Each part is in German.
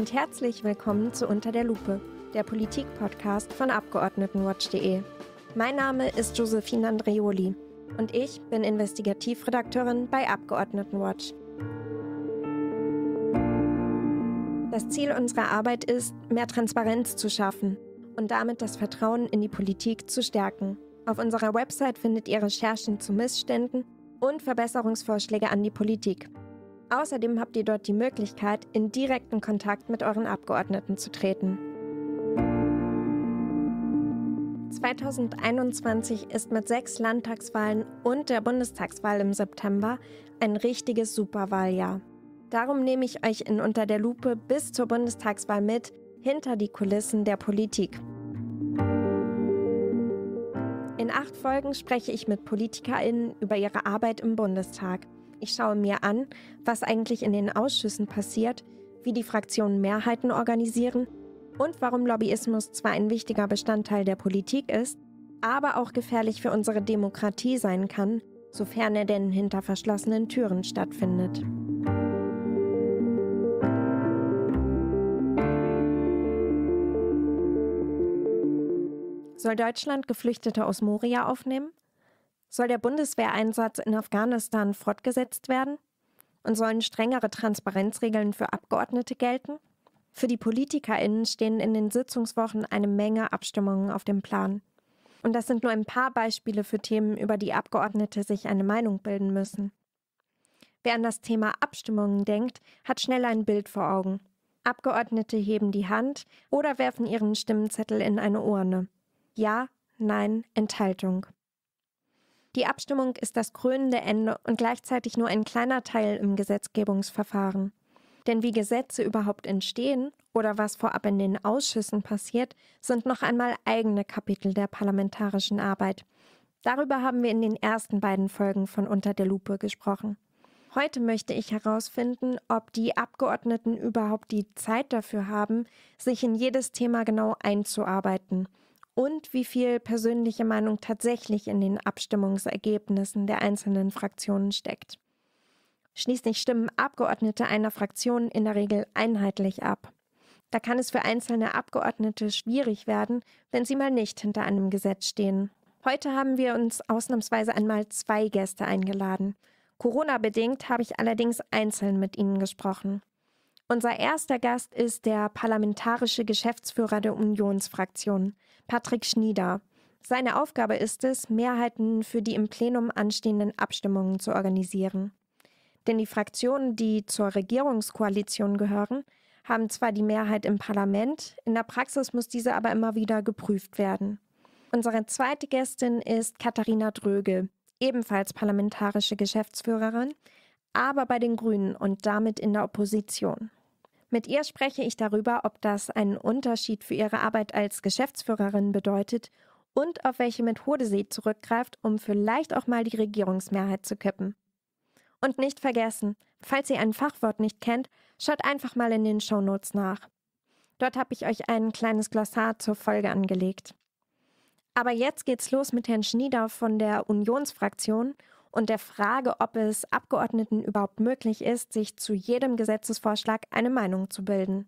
und herzlich willkommen zu Unter der Lupe, der Politik-Podcast von Abgeordnetenwatch.de. Mein Name ist Josephine Andreoli und ich bin Investigativredakteurin bei Abgeordnetenwatch. Das Ziel unserer Arbeit ist, mehr Transparenz zu schaffen und damit das Vertrauen in die Politik zu stärken. Auf unserer Website findet ihr Recherchen zu Missständen und Verbesserungsvorschläge an die Politik. Außerdem habt ihr dort die Möglichkeit, in direkten Kontakt mit euren Abgeordneten zu treten. 2021 ist mit sechs Landtagswahlen und der Bundestagswahl im September ein richtiges Superwahljahr. Darum nehme ich euch in Unter der Lupe bis zur Bundestagswahl mit, hinter die Kulissen der Politik. In acht Folgen spreche ich mit PolitikerInnen über ihre Arbeit im Bundestag. Ich schaue mir an, was eigentlich in den Ausschüssen passiert, wie die Fraktionen Mehrheiten organisieren und warum Lobbyismus zwar ein wichtiger Bestandteil der Politik ist, aber auch gefährlich für unsere Demokratie sein kann, sofern er denn hinter verschlossenen Türen stattfindet. Soll Deutschland Geflüchtete aus Moria aufnehmen? Soll der Bundeswehreinsatz in Afghanistan fortgesetzt werden? Und sollen strengere Transparenzregeln für Abgeordnete gelten? Für die PolitikerInnen stehen in den Sitzungswochen eine Menge Abstimmungen auf dem Plan. Und das sind nur ein paar Beispiele für Themen, über die Abgeordnete sich eine Meinung bilden müssen. Wer an das Thema Abstimmungen denkt, hat schnell ein Bild vor Augen. Abgeordnete heben die Hand oder werfen ihren Stimmzettel in eine Urne. Ja, Nein, Enthaltung. Die Abstimmung ist das krönende Ende und gleichzeitig nur ein kleiner Teil im Gesetzgebungsverfahren. Denn wie Gesetze überhaupt entstehen oder was vorab in den Ausschüssen passiert, sind noch einmal eigene Kapitel der parlamentarischen Arbeit. Darüber haben wir in den ersten beiden Folgen von Unter der Lupe gesprochen. Heute möchte ich herausfinden, ob die Abgeordneten überhaupt die Zeit dafür haben, sich in jedes Thema genau einzuarbeiten und wie viel persönliche Meinung tatsächlich in den Abstimmungsergebnissen der einzelnen Fraktionen steckt. Schließlich stimmen Abgeordnete einer Fraktion in der Regel einheitlich ab. Da kann es für einzelne Abgeordnete schwierig werden, wenn sie mal nicht hinter einem Gesetz stehen. Heute haben wir uns ausnahmsweise einmal zwei Gäste eingeladen. Corona-bedingt habe ich allerdings einzeln mit ihnen gesprochen. Unser erster Gast ist der parlamentarische Geschäftsführer der Unionsfraktion, Patrick Schnieder. Seine Aufgabe ist es, Mehrheiten für die im Plenum anstehenden Abstimmungen zu organisieren. Denn die Fraktionen, die zur Regierungskoalition gehören, haben zwar die Mehrheit im Parlament, in der Praxis muss diese aber immer wieder geprüft werden. Unsere zweite Gästin ist Katharina Dröge, ebenfalls parlamentarische Geschäftsführerin, aber bei den Grünen und damit in der Opposition. Mit ihr spreche ich darüber, ob das einen Unterschied für ihre Arbeit als Geschäftsführerin bedeutet und auf welche Methode sie zurückgreift, um vielleicht auch mal die Regierungsmehrheit zu kippen. Und nicht vergessen, falls ihr ein Fachwort nicht kennt, schaut einfach mal in den Shownotes nach. Dort habe ich euch ein kleines Glossar zur Folge angelegt. Aber jetzt geht's los mit Herrn Schnieder von der Unionsfraktion und der Frage, ob es Abgeordneten überhaupt möglich ist, sich zu jedem Gesetzesvorschlag eine Meinung zu bilden.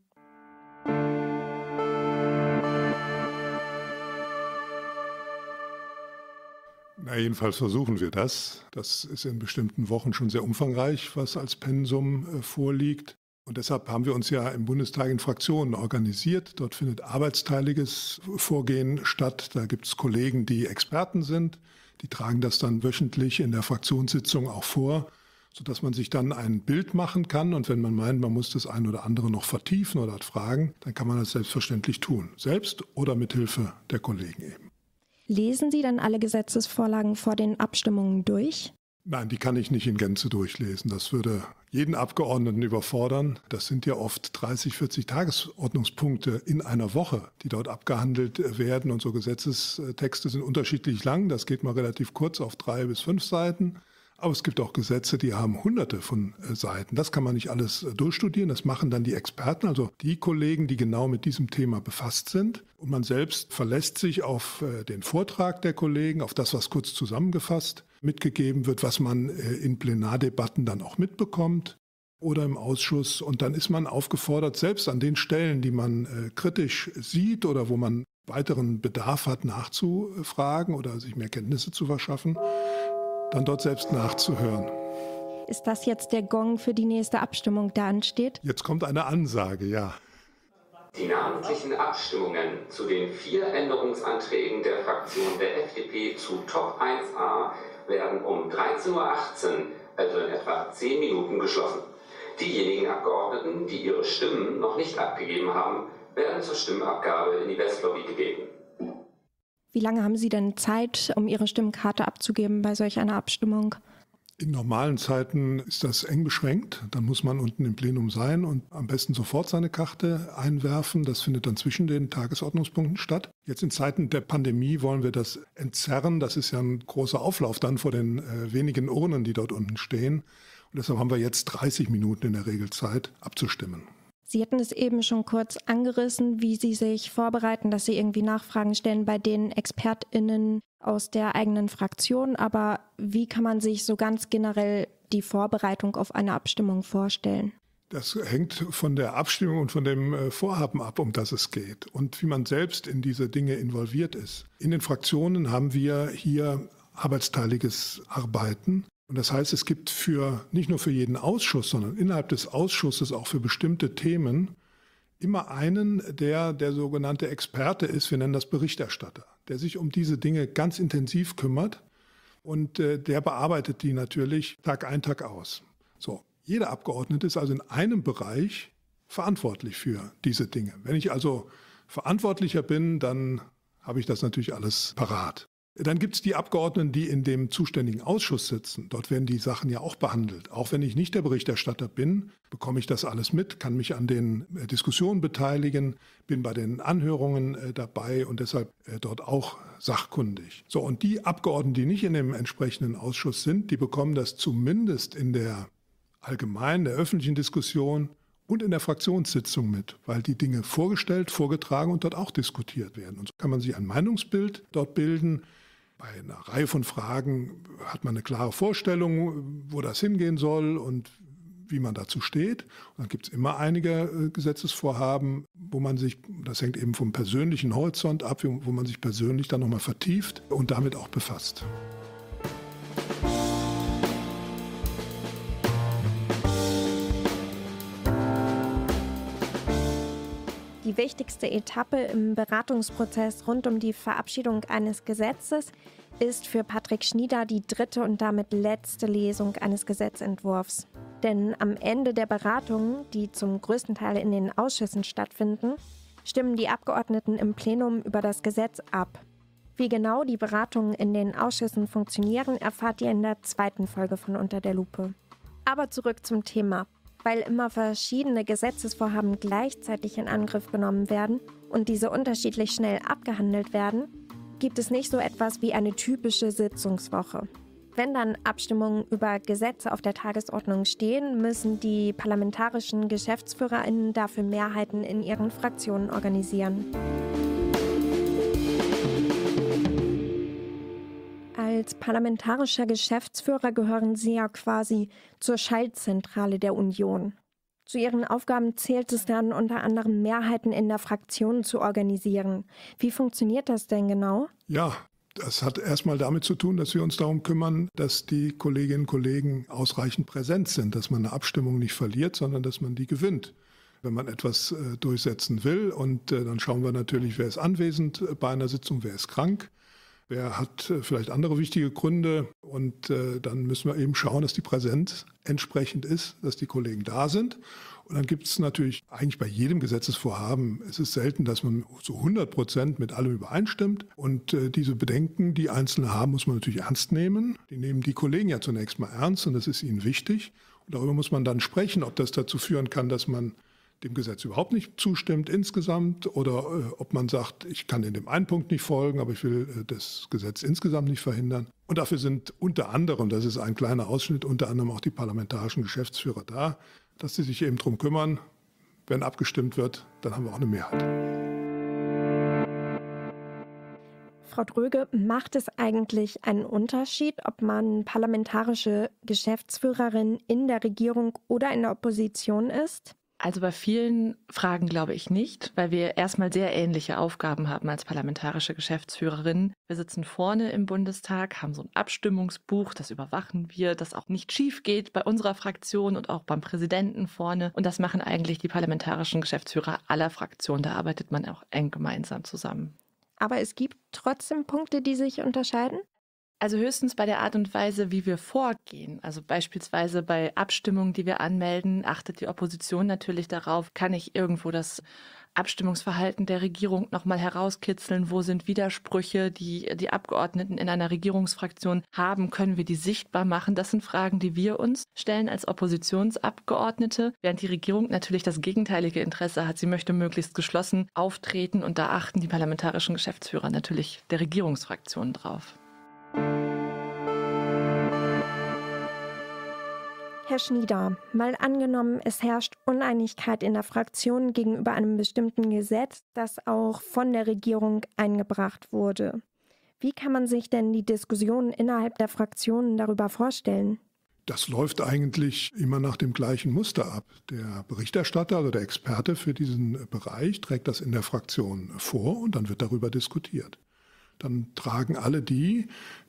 Na, jedenfalls versuchen wir das. Das ist in bestimmten Wochen schon sehr umfangreich, was als Pensum äh, vorliegt. Und deshalb haben wir uns ja im Bundestag in Fraktionen organisiert. Dort findet arbeitsteiliges Vorgehen statt. Da gibt es Kollegen, die Experten sind die tragen das dann wöchentlich in der Fraktionssitzung auch vor, sodass man sich dann ein Bild machen kann. Und wenn man meint, man muss das ein oder andere noch vertiefen oder hat Fragen, dann kann man das selbstverständlich tun, selbst oder mit Hilfe der Kollegen eben. Lesen Sie dann alle Gesetzesvorlagen vor den Abstimmungen durch? Nein, die kann ich nicht in Gänze durchlesen. Das würde jeden Abgeordneten überfordern. Das sind ja oft 30, 40 Tagesordnungspunkte in einer Woche, die dort abgehandelt äh, werden. Und so Gesetzestexte sind unterschiedlich lang. Das geht mal relativ kurz auf drei bis fünf Seiten. Aber es gibt auch Gesetze, die haben hunderte von äh, Seiten. Das kann man nicht alles äh, durchstudieren. Das machen dann die Experten, also die Kollegen, die genau mit diesem Thema befasst sind. Und man selbst verlässt sich auf den Vortrag der Kollegen, auf das, was kurz zusammengefasst mitgegeben wird, was man äh, in Plenardebatten dann auch mitbekommt oder im Ausschuss. Und dann ist man aufgefordert, selbst an den Stellen, die man äh, kritisch sieht oder wo man weiteren Bedarf hat, nachzufragen oder sich mehr Kenntnisse zu verschaffen, dann dort selbst nachzuhören. Ist das jetzt der Gong für die nächste Abstimmung, der ansteht? Jetzt kommt eine Ansage, ja. Die namentlichen Abstimmungen zu den vier Änderungsanträgen der Fraktion der FDP zu Top 1a werden um 13.18 Uhr, also in etwa 10 Minuten, geschlossen. Diejenigen Abgeordneten, die ihre Stimmen noch nicht abgegeben haben, werden zur Stimmabgabe in die Westlobby gebeten. Wie lange haben Sie denn Zeit, um Ihre Stimmkarte abzugeben bei solch einer Abstimmung? In normalen Zeiten ist das eng beschränkt. Dann muss man unten im Plenum sein und am besten sofort seine Karte einwerfen. Das findet dann zwischen den Tagesordnungspunkten statt. Jetzt in Zeiten der Pandemie wollen wir das entzerren. Das ist ja ein großer Auflauf dann vor den äh, wenigen Urnen, die dort unten stehen. Und deshalb haben wir jetzt 30 Minuten in der Regel Zeit abzustimmen. Sie hatten es eben schon kurz angerissen, wie Sie sich vorbereiten, dass Sie irgendwie Nachfragen stellen bei den ExpertInnen aus der eigenen Fraktion. Aber wie kann man sich so ganz generell die Vorbereitung auf eine Abstimmung vorstellen? Das hängt von der Abstimmung und von dem äh, Vorhaben ab, um das es geht und wie man selbst in diese Dinge involviert ist. In den Fraktionen haben wir hier arbeitsteiliges Arbeiten. Und das heißt, es gibt für nicht nur für jeden Ausschuss, sondern innerhalb des Ausschusses auch für bestimmte Themen immer einen, der der sogenannte Experte ist, wir nennen das Berichterstatter, der sich um diese Dinge ganz intensiv kümmert und äh, der bearbeitet die natürlich Tag ein, Tag aus. So, jeder Abgeordnete ist also in einem Bereich verantwortlich für diese Dinge. Wenn ich also verantwortlicher bin, dann habe ich das natürlich alles parat. Dann gibt es die Abgeordneten, die in dem zuständigen Ausschuss sitzen. Dort werden die Sachen ja auch behandelt. Auch wenn ich nicht der Berichterstatter bin, bekomme ich das alles mit, kann mich an den äh, Diskussionen beteiligen, bin bei den Anhörungen äh, dabei und deshalb äh, dort auch sachkundig. So, und die Abgeordneten, die nicht in dem entsprechenden Ausschuss sind, die bekommen das zumindest in der allgemeinen, der öffentlichen Diskussion und in der Fraktionssitzung mit, weil die Dinge vorgestellt, vorgetragen und dort auch diskutiert werden. Und so kann man sich ein Meinungsbild dort bilden bei einer Reihe von Fragen hat man eine klare Vorstellung, wo das hingehen soll und wie man dazu steht. Und dann gibt es immer einige äh, Gesetzesvorhaben, wo man sich, das hängt eben vom persönlichen Horizont ab, wo man sich persönlich dann nochmal vertieft und damit auch befasst. die wichtigste Etappe im Beratungsprozess rund um die Verabschiedung eines Gesetzes ist für Patrick Schnieder die dritte und damit letzte Lesung eines Gesetzentwurfs. Denn am Ende der Beratungen, die zum größten Teil in den Ausschüssen stattfinden, stimmen die Abgeordneten im Plenum über das Gesetz ab. Wie genau die Beratungen in den Ausschüssen funktionieren, erfahrt ihr in der zweiten Folge von Unter der Lupe. Aber zurück zum Thema. Weil immer verschiedene Gesetzesvorhaben gleichzeitig in Angriff genommen werden und diese unterschiedlich schnell abgehandelt werden, gibt es nicht so etwas wie eine typische Sitzungswoche. Wenn dann Abstimmungen über Gesetze auf der Tagesordnung stehen, müssen die parlamentarischen Geschäftsführerinnen dafür Mehrheiten in ihren Fraktionen organisieren. Als parlamentarischer Geschäftsführer gehören Sie ja quasi zur Schaltzentrale der Union. Zu Ihren Aufgaben zählt es dann unter anderem Mehrheiten in der Fraktion zu organisieren. Wie funktioniert das denn genau? Ja, das hat erstmal damit zu tun, dass wir uns darum kümmern, dass die Kolleginnen und Kollegen ausreichend präsent sind, dass man eine Abstimmung nicht verliert, sondern dass man die gewinnt wenn man etwas äh, durchsetzen will. Und äh, dann schauen wir natürlich, wer ist anwesend bei einer Sitzung, wer ist krank. Wer hat äh, vielleicht andere wichtige Gründe? Und äh, dann müssen wir eben schauen, dass die Präsenz entsprechend ist, dass die Kollegen da sind. Und dann gibt es natürlich eigentlich bei jedem Gesetzesvorhaben, es ist selten, dass man zu 100 Prozent mit allem übereinstimmt. Und äh, diese Bedenken, die Einzelne haben, muss man natürlich ernst nehmen. Die nehmen die Kollegen ja zunächst mal ernst und das ist ihnen wichtig. Und darüber muss man dann sprechen, ob das dazu führen kann, dass man dem Gesetz überhaupt nicht zustimmt insgesamt oder äh, ob man sagt, ich kann in dem einen Punkt nicht folgen, aber ich will äh, das Gesetz insgesamt nicht verhindern. Und dafür sind unter anderem, das ist ein kleiner Ausschnitt, unter anderem auch die parlamentarischen Geschäftsführer da, dass sie sich eben darum kümmern, wenn abgestimmt wird, dann haben wir auch eine Mehrheit. Frau Dröge, macht es eigentlich einen Unterschied, ob man parlamentarische Geschäftsführerin in der Regierung oder in der Opposition ist? Also bei vielen Fragen glaube ich nicht, weil wir erstmal sehr ähnliche Aufgaben haben als parlamentarische Geschäftsführerin. Wir sitzen vorne im Bundestag, haben so ein Abstimmungsbuch, das überwachen wir, das auch nicht schief geht bei unserer Fraktion und auch beim Präsidenten vorne. Und das machen eigentlich die parlamentarischen Geschäftsführer aller Fraktionen. Da arbeitet man auch eng gemeinsam zusammen. Aber es gibt trotzdem Punkte, die sich unterscheiden? Also höchstens bei der Art und Weise, wie wir vorgehen. Also beispielsweise bei Abstimmungen, die wir anmelden, achtet die Opposition natürlich darauf, kann ich irgendwo das Abstimmungsverhalten der Regierung nochmal herauskitzeln, wo sind Widersprüche, die die Abgeordneten in einer Regierungsfraktion haben, können wir die sichtbar machen. Das sind Fragen, die wir uns stellen als Oppositionsabgeordnete, während die Regierung natürlich das gegenteilige Interesse hat. Sie möchte möglichst geschlossen auftreten und da achten die parlamentarischen Geschäftsführer natürlich der Regierungsfraktion drauf. Herr Schnieder, mal angenommen, es herrscht Uneinigkeit in der Fraktion gegenüber einem bestimmten Gesetz, das auch von der Regierung eingebracht wurde. Wie kann man sich denn die Diskussionen innerhalb der Fraktionen darüber vorstellen? Das läuft eigentlich immer nach dem gleichen Muster ab. Der Berichterstatter oder der Experte für diesen Bereich trägt das in der Fraktion vor und dann wird darüber diskutiert dann tragen alle die,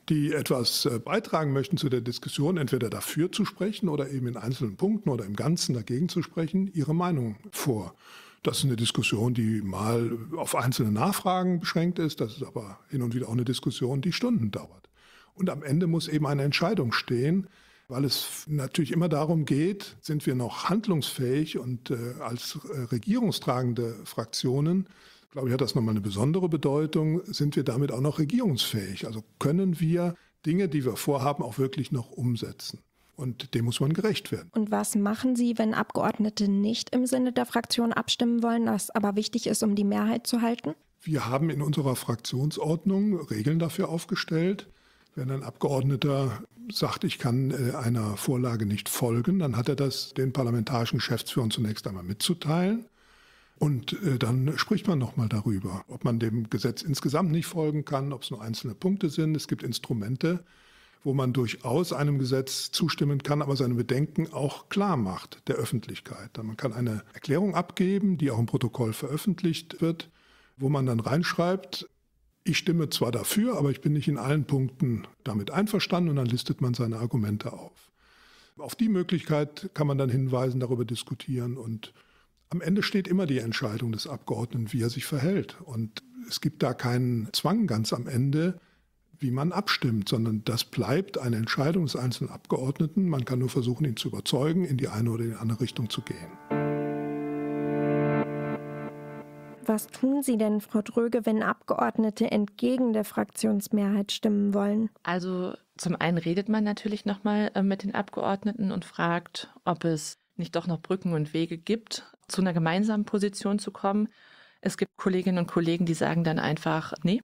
die etwas äh, beitragen möchten zu der Diskussion, entweder dafür zu sprechen oder eben in einzelnen Punkten oder im Ganzen dagegen zu sprechen, ihre Meinung vor. Das ist eine Diskussion, die mal auf einzelne Nachfragen beschränkt ist. Das ist aber hin und wieder auch eine Diskussion, die Stunden dauert. Und am Ende muss eben eine Entscheidung stehen, weil es natürlich immer darum geht, sind wir noch handlungsfähig und äh, als äh, regierungstragende Fraktionen glaube ich, hat das nochmal eine besondere Bedeutung, sind wir damit auch noch regierungsfähig. Also können wir Dinge, die wir vorhaben, auch wirklich noch umsetzen. Und dem muss man gerecht werden. Und was machen Sie, wenn Abgeordnete nicht im Sinne der Fraktion abstimmen wollen, was aber wichtig ist, um die Mehrheit zu halten? Wir haben in unserer Fraktionsordnung Regeln dafür aufgestellt. Wenn ein Abgeordneter sagt, ich kann äh, einer Vorlage nicht folgen, dann hat er das den parlamentarischen Geschäftsführern zunächst einmal mitzuteilen. Und äh, dann spricht man nochmal darüber, ob man dem Gesetz insgesamt nicht folgen kann, ob es nur einzelne Punkte sind. Es gibt Instrumente, wo man durchaus einem Gesetz zustimmen kann, aber seine Bedenken auch klar macht der Öffentlichkeit. Man kann eine Erklärung abgeben, die auch im Protokoll veröffentlicht wird, wo man dann reinschreibt, ich stimme zwar dafür, aber ich bin nicht in allen Punkten damit einverstanden und dann listet man seine Argumente auf. Auf die Möglichkeit kann man dann hinweisen, darüber diskutieren und am Ende steht immer die Entscheidung des Abgeordneten, wie er sich verhält. Und es gibt da keinen Zwang ganz am Ende, wie man abstimmt, sondern das bleibt eine Entscheidung des einzelnen Abgeordneten. Man kann nur versuchen, ihn zu überzeugen, in die eine oder die andere Richtung zu gehen. Was tun Sie denn, Frau Dröge, wenn Abgeordnete entgegen der Fraktionsmehrheit stimmen wollen? Also zum einen redet man natürlich nochmal äh, mit den Abgeordneten und fragt, ob es nicht doch noch Brücken und Wege gibt, zu einer gemeinsamen Position zu kommen. Es gibt Kolleginnen und Kollegen, die sagen dann einfach, nee,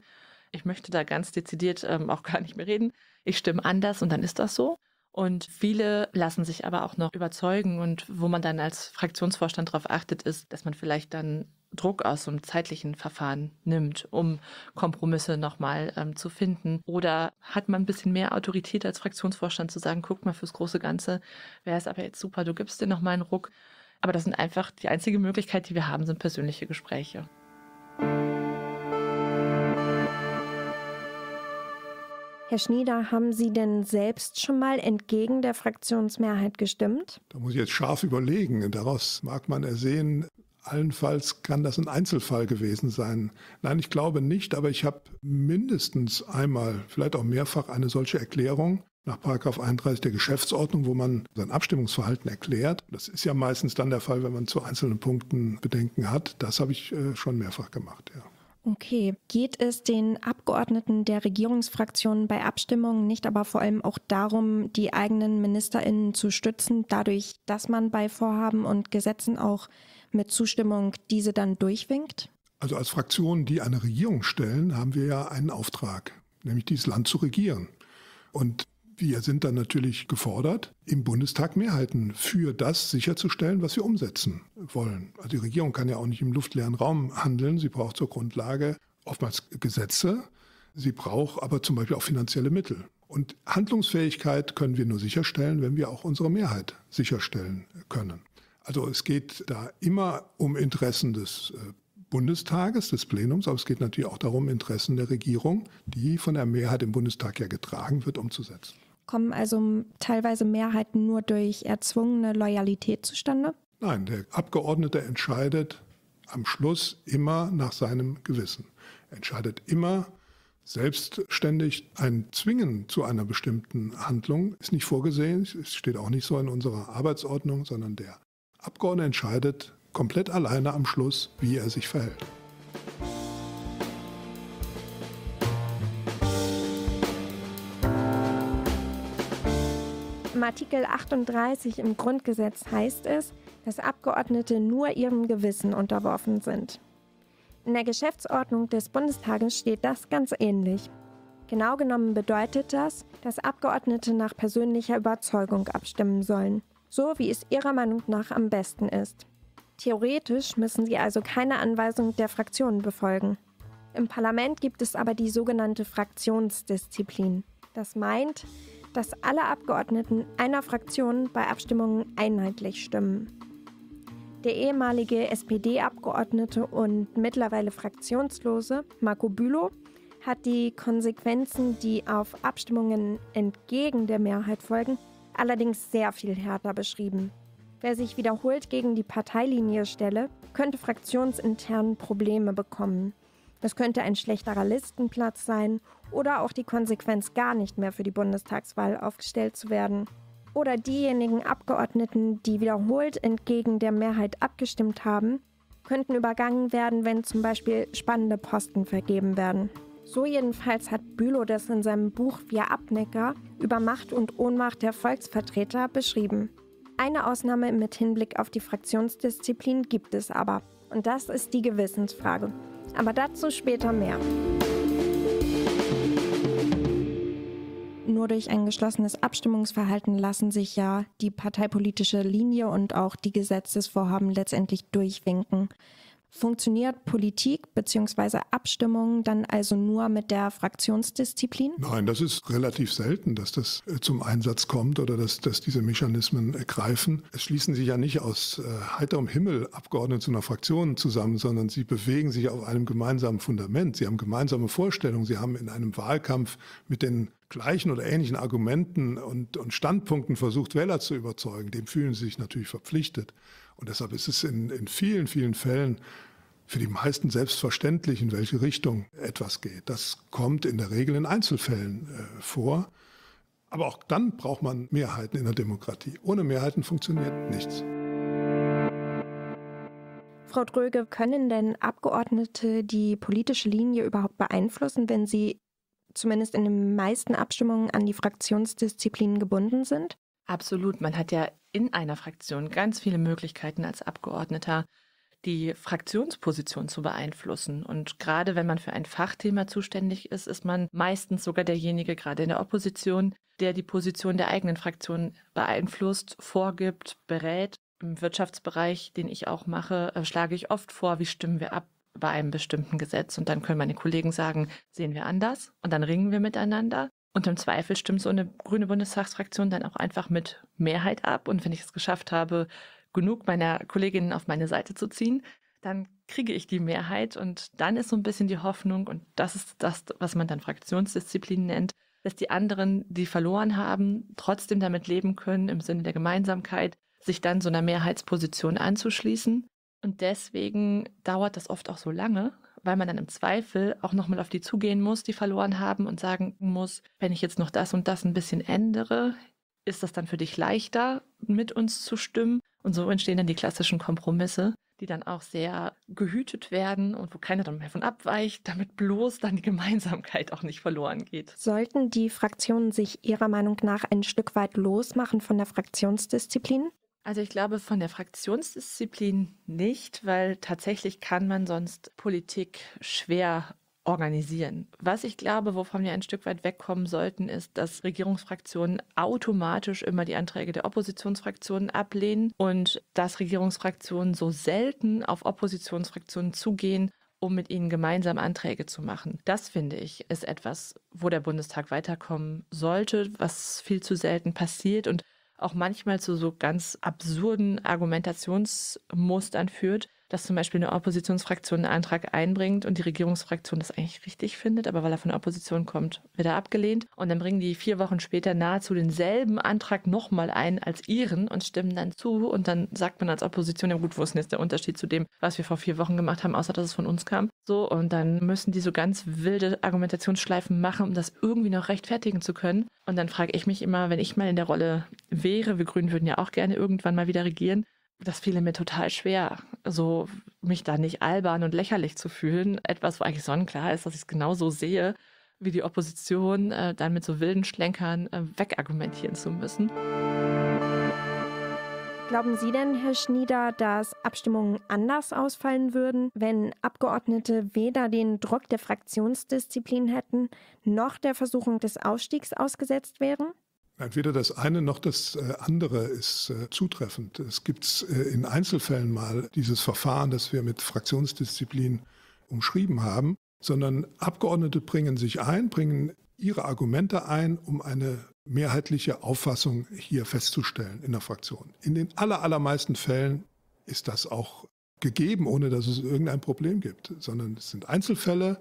ich möchte da ganz dezidiert ähm, auch gar nicht mehr reden. Ich stimme anders und dann ist das so. Und viele lassen sich aber auch noch überzeugen. Und wo man dann als Fraktionsvorstand darauf achtet, ist, dass man vielleicht dann Druck aus so einem zeitlichen Verfahren nimmt, um Kompromisse nochmal ähm, zu finden. Oder hat man ein bisschen mehr Autorität als Fraktionsvorstand zu sagen, guck mal fürs große Ganze, wäre es aber jetzt super, du gibst dir nochmal einen Ruck. Aber das sind einfach die einzige Möglichkeit, die wir haben, sind persönliche Gespräche. Herr Schnieder, haben Sie denn selbst schon mal entgegen der Fraktionsmehrheit gestimmt? Da muss ich jetzt scharf überlegen. Daraus mag man ersehen, allenfalls kann das ein Einzelfall gewesen sein. Nein, ich glaube nicht, aber ich habe mindestens einmal, vielleicht auch mehrfach eine solche Erklärung nach 31 der Geschäftsordnung, wo man sein Abstimmungsverhalten erklärt. Das ist ja meistens dann der Fall, wenn man zu einzelnen Punkten Bedenken hat. Das habe ich äh, schon mehrfach gemacht, ja. Okay. Geht es den Abgeordneten der Regierungsfraktionen bei Abstimmungen nicht aber vor allem auch darum, die eigenen MinisterInnen zu stützen, dadurch, dass man bei Vorhaben und Gesetzen auch mit Zustimmung diese dann durchwinkt? Also als Fraktionen, die eine Regierung stellen, haben wir ja einen Auftrag, nämlich dieses Land zu regieren. Und wir sind dann natürlich gefordert, im Bundestag Mehrheiten für das sicherzustellen, was wir umsetzen wollen. Also die Regierung kann ja auch nicht im luftleeren Raum handeln. Sie braucht zur Grundlage oftmals Gesetze. Sie braucht aber zum Beispiel auch finanzielle Mittel. Und Handlungsfähigkeit können wir nur sicherstellen, wenn wir auch unsere Mehrheit sicherstellen können. Also es geht da immer um Interessen des äh, Bundestages, des Plenums, aber es geht natürlich auch darum, Interessen der Regierung, die von der Mehrheit im Bundestag ja getragen wird, umzusetzen. Kommen also teilweise Mehrheiten nur durch erzwungene Loyalität zustande? Nein, der Abgeordnete entscheidet am Schluss immer nach seinem Gewissen. Entscheidet immer selbstständig. Ein Zwingen zu einer bestimmten Handlung ist nicht vorgesehen. Es steht auch nicht so in unserer Arbeitsordnung, sondern der Abgeordnete entscheidet komplett alleine am Schluss, wie er sich verhält. Im Artikel 38 im Grundgesetz heißt es, dass Abgeordnete nur ihrem Gewissen unterworfen sind. In der Geschäftsordnung des Bundestages steht das ganz ähnlich. Genau genommen bedeutet das, dass Abgeordnete nach persönlicher Überzeugung abstimmen sollen, so wie es ihrer Meinung nach am besten ist. Theoretisch müssen sie also keine Anweisung der Fraktionen befolgen. Im Parlament gibt es aber die sogenannte Fraktionsdisziplin. Das meint, dass alle Abgeordneten einer Fraktion bei Abstimmungen einheitlich stimmen. Der ehemalige SPD-Abgeordnete und mittlerweile Fraktionslose Marco Bülow hat die Konsequenzen, die auf Abstimmungen entgegen der Mehrheit folgen, allerdings sehr viel härter beschrieben. Wer sich wiederholt gegen die Parteilinie stelle, könnte fraktionsintern Probleme bekommen. Das könnte ein schlechterer Listenplatz sein oder auch die Konsequenz, gar nicht mehr für die Bundestagswahl aufgestellt zu werden. Oder diejenigen Abgeordneten, die wiederholt entgegen der Mehrheit abgestimmt haben, könnten übergangen werden, wenn zum Beispiel spannende Posten vergeben werden. So jedenfalls hat Bülow das in seinem Buch Wir Abnecker über Macht und Ohnmacht der Volksvertreter beschrieben. Eine Ausnahme mit Hinblick auf die Fraktionsdisziplin gibt es aber. Und das ist die Gewissensfrage. Aber dazu später mehr. nur durch ein geschlossenes Abstimmungsverhalten lassen sich ja die parteipolitische Linie und auch die Gesetzesvorhaben letztendlich durchwinken. Funktioniert Politik bzw. Abstimmung dann also nur mit der Fraktionsdisziplin? Nein, das ist relativ selten, dass das äh, zum Einsatz kommt oder dass, dass diese Mechanismen ergreifen. Äh, es schließen sich ja nicht aus äh, heiterem Himmel Abgeordnete zu einer Fraktion zusammen, sondern sie bewegen sich auf einem gemeinsamen Fundament. Sie haben gemeinsame Vorstellungen. Sie haben in einem Wahlkampf mit den gleichen oder ähnlichen Argumenten und, und Standpunkten versucht, Wähler zu überzeugen, dem fühlen sie sich natürlich verpflichtet. Und deshalb ist es in, in vielen, vielen Fällen für die meisten selbstverständlich, in welche Richtung etwas geht. Das kommt in der Regel in Einzelfällen äh, vor. Aber auch dann braucht man Mehrheiten in der Demokratie. Ohne Mehrheiten funktioniert nichts. Frau Dröge, können denn Abgeordnete die politische Linie überhaupt beeinflussen, wenn sie zumindest in den meisten Abstimmungen an die Fraktionsdisziplinen gebunden sind? Absolut. Man hat ja in einer Fraktion ganz viele Möglichkeiten als Abgeordneter, die Fraktionsposition zu beeinflussen. Und gerade wenn man für ein Fachthema zuständig ist, ist man meistens sogar derjenige, gerade in der Opposition, der die Position der eigenen Fraktion beeinflusst, vorgibt, berät. Im Wirtschaftsbereich, den ich auch mache, äh, schlage ich oft vor, wie stimmen wir ab, bei einem bestimmten Gesetz und dann können meine Kollegen sagen, sehen wir anders und dann ringen wir miteinander. Und im Zweifel stimmt so eine grüne Bundestagsfraktion dann auch einfach mit Mehrheit ab. Und wenn ich es geschafft habe, genug meiner Kolleginnen auf meine Seite zu ziehen, dann kriege ich die Mehrheit. Und dann ist so ein bisschen die Hoffnung, und das ist das, was man dann Fraktionsdisziplin nennt, dass die anderen, die verloren haben, trotzdem damit leben können, im Sinne der Gemeinsamkeit, sich dann so einer Mehrheitsposition anzuschließen und deswegen dauert das oft auch so lange, weil man dann im Zweifel auch nochmal auf die zugehen muss, die verloren haben und sagen muss, wenn ich jetzt noch das und das ein bisschen ändere, ist das dann für dich leichter, mit uns zu stimmen? Und so entstehen dann die klassischen Kompromisse, die dann auch sehr gehütet werden und wo keiner dann mehr von abweicht, damit bloß dann die Gemeinsamkeit auch nicht verloren geht. Sollten die Fraktionen sich Ihrer Meinung nach ein Stück weit losmachen von der Fraktionsdisziplin? Also ich glaube von der Fraktionsdisziplin nicht, weil tatsächlich kann man sonst Politik schwer organisieren. Was ich glaube, wovon wir ein Stück weit wegkommen sollten, ist, dass Regierungsfraktionen automatisch immer die Anträge der Oppositionsfraktionen ablehnen und dass Regierungsfraktionen so selten auf Oppositionsfraktionen zugehen, um mit ihnen gemeinsam Anträge zu machen. Das finde ich ist etwas, wo der Bundestag weiterkommen sollte, was viel zu selten passiert und auch manchmal zu so ganz absurden Argumentationsmustern führt dass zum Beispiel eine Oppositionsfraktion einen Antrag einbringt und die Regierungsfraktion das eigentlich richtig findet, aber weil er von der Opposition kommt, wird er abgelehnt. Und dann bringen die vier Wochen später nahezu denselben Antrag nochmal ein als ihren und stimmen dann zu. Und dann sagt man als Opposition, ja gut, wo ist denn jetzt der Unterschied zu dem, was wir vor vier Wochen gemacht haben, außer dass es von uns kam? So, und dann müssen die so ganz wilde Argumentationsschleifen machen, um das irgendwie noch rechtfertigen zu können. Und dann frage ich mich immer, wenn ich mal in der Rolle wäre, wir Grünen würden ja auch gerne irgendwann mal wieder regieren, das fiel mir total schwer, so mich da nicht albern und lächerlich zu fühlen. Etwas, wo eigentlich sonnenklar ist, dass ich es genauso sehe, wie die Opposition äh, dann mit so wilden Schlenkern äh, wegargumentieren zu müssen. Glauben Sie denn, Herr Schnieder, dass Abstimmungen anders ausfallen würden, wenn Abgeordnete weder den Druck der Fraktionsdisziplin hätten, noch der Versuchung des Ausstiegs ausgesetzt wären? Nein, weder das eine noch das äh, andere ist äh, zutreffend. Es gibt äh, in Einzelfällen mal dieses Verfahren, das wir mit Fraktionsdisziplin umschrieben haben, sondern Abgeordnete bringen sich ein, bringen ihre Argumente ein, um eine mehrheitliche Auffassung hier festzustellen in der Fraktion. In den allermeisten Fällen ist das auch gegeben, ohne dass es irgendein Problem gibt, sondern es sind Einzelfälle,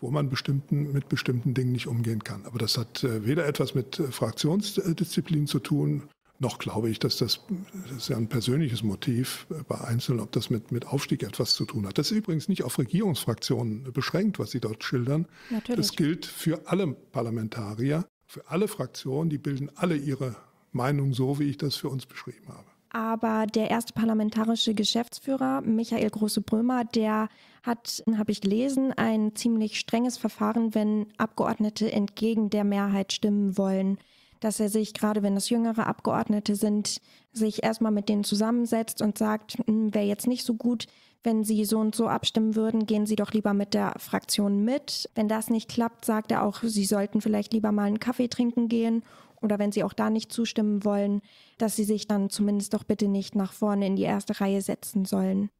wo man bestimmten, mit bestimmten Dingen nicht umgehen kann. Aber das hat äh, weder etwas mit äh, Fraktionsdisziplin zu tun, noch glaube ich, dass das, das ist ja ein persönliches Motiv äh, bei Einzelnen, ob das mit, mit Aufstieg etwas zu tun hat. Das ist übrigens nicht auf Regierungsfraktionen beschränkt, was Sie dort schildern. Natürlich. Das gilt für alle Parlamentarier, für alle Fraktionen, die bilden alle ihre Meinung so, wie ich das für uns beschrieben habe. Aber der erste parlamentarische Geschäftsführer, Michael Große-Brömer, der hat, habe ich gelesen, ein ziemlich strenges Verfahren, wenn Abgeordnete entgegen der Mehrheit stimmen wollen. Dass er sich, gerade wenn das jüngere Abgeordnete sind, sich erstmal mit denen zusammensetzt und sagt, hm, wäre jetzt nicht so gut, wenn Sie so und so abstimmen würden, gehen Sie doch lieber mit der Fraktion mit. Wenn das nicht klappt, sagt er auch, Sie sollten vielleicht lieber mal einen Kaffee trinken gehen oder wenn sie auch da nicht zustimmen wollen, dass sie sich dann zumindest doch bitte nicht nach vorne in die erste Reihe setzen sollen.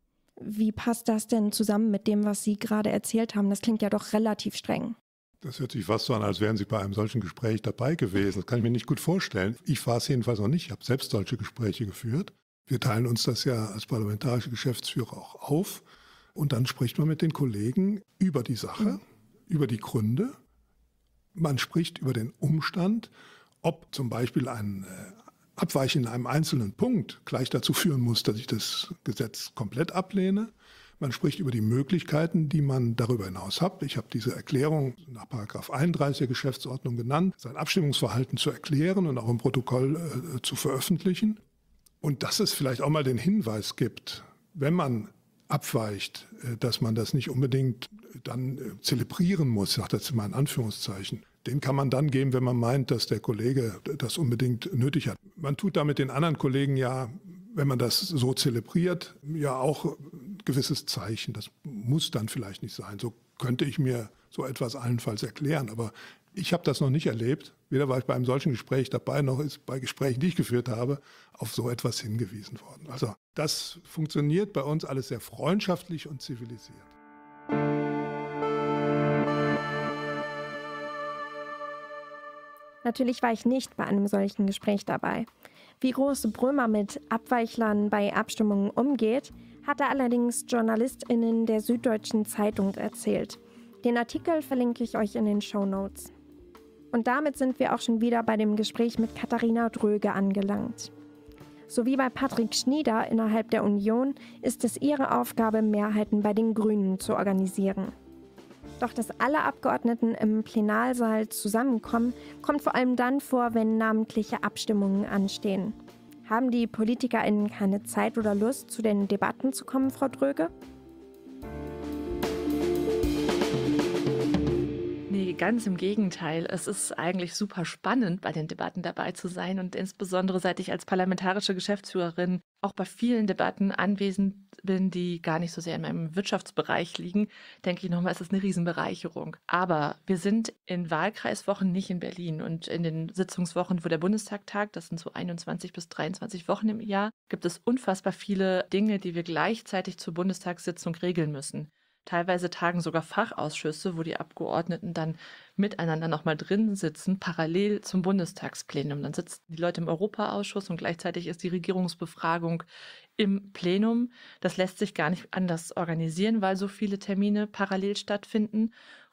Wie passt das denn zusammen mit dem, was Sie gerade erzählt haben? Das klingt ja doch relativ streng. Das hört sich fast so an, als wären Sie bei einem solchen Gespräch dabei gewesen. Das kann ich mir nicht gut vorstellen. Ich war es jedenfalls noch nicht. Ich habe selbst solche Gespräche geführt. Wir teilen uns das ja als parlamentarische Geschäftsführer auch auf. Und dann spricht man mit den Kollegen über die Sache, mhm. über die Gründe. Man spricht über den Umstand, ob zum Beispiel ein äh, Abweichen in einem einzelnen Punkt gleich dazu führen muss, dass ich das Gesetz komplett ablehne. Man spricht über die Möglichkeiten, die man darüber hinaus hat. Ich habe diese Erklärung nach 31 der Geschäftsordnung genannt, sein Abstimmungsverhalten zu erklären und auch im Protokoll äh, zu veröffentlichen. Und dass es vielleicht auch mal den Hinweis gibt, wenn man abweicht, äh, dass man das nicht unbedingt dann äh, zelebrieren muss, sagt das immer in Anführungszeichen. Den kann man dann geben, wenn man meint, dass der Kollege das unbedingt nötig hat. Man tut damit den anderen Kollegen ja, wenn man das so zelebriert, ja auch ein gewisses Zeichen. Das muss dann vielleicht nicht sein. So könnte ich mir so etwas allenfalls erklären. Aber ich habe das noch nicht erlebt. Weder war ich bei einem solchen Gespräch dabei, noch ist bei Gesprächen, die ich geführt habe, auf so etwas hingewiesen worden. Also das funktioniert bei uns alles sehr freundschaftlich und zivilisiert. Natürlich war ich nicht bei einem solchen Gespräch dabei. Wie groß Brömer mit Abweichlern bei Abstimmungen umgeht, hat er allerdings JournalistInnen der Süddeutschen Zeitung erzählt. Den Artikel verlinke ich euch in den Show Notes. Und damit sind wir auch schon wieder bei dem Gespräch mit Katharina Dröge angelangt. So wie bei Patrick Schnieder innerhalb der Union ist es ihre Aufgabe, Mehrheiten bei den Grünen zu organisieren. Doch dass alle Abgeordneten im Plenarsaal zusammenkommen, kommt vor allem dann vor, wenn namentliche Abstimmungen anstehen. Haben die PolitikerInnen keine Zeit oder Lust, zu den Debatten zu kommen, Frau Dröge? ganz im Gegenteil. Es ist eigentlich super spannend, bei den Debatten dabei zu sein und insbesondere seit ich als parlamentarische Geschäftsführerin auch bei vielen Debatten anwesend bin, die gar nicht so sehr in meinem Wirtschaftsbereich liegen, denke ich nochmal, es ist eine Riesenbereicherung. Aber wir sind in Wahlkreiswochen nicht in Berlin und in den Sitzungswochen, wo der Bundestag tagt, das sind so 21 bis 23 Wochen im Jahr, gibt es unfassbar viele Dinge, die wir gleichzeitig zur Bundestagssitzung regeln müssen. Teilweise tagen sogar Fachausschüsse, wo die Abgeordneten dann miteinander nochmal drin sitzen, parallel zum Bundestagsplenum. Dann sitzen die Leute im Europaausschuss und gleichzeitig ist die Regierungsbefragung im Plenum. Das lässt sich gar nicht anders organisieren, weil so viele Termine parallel stattfinden.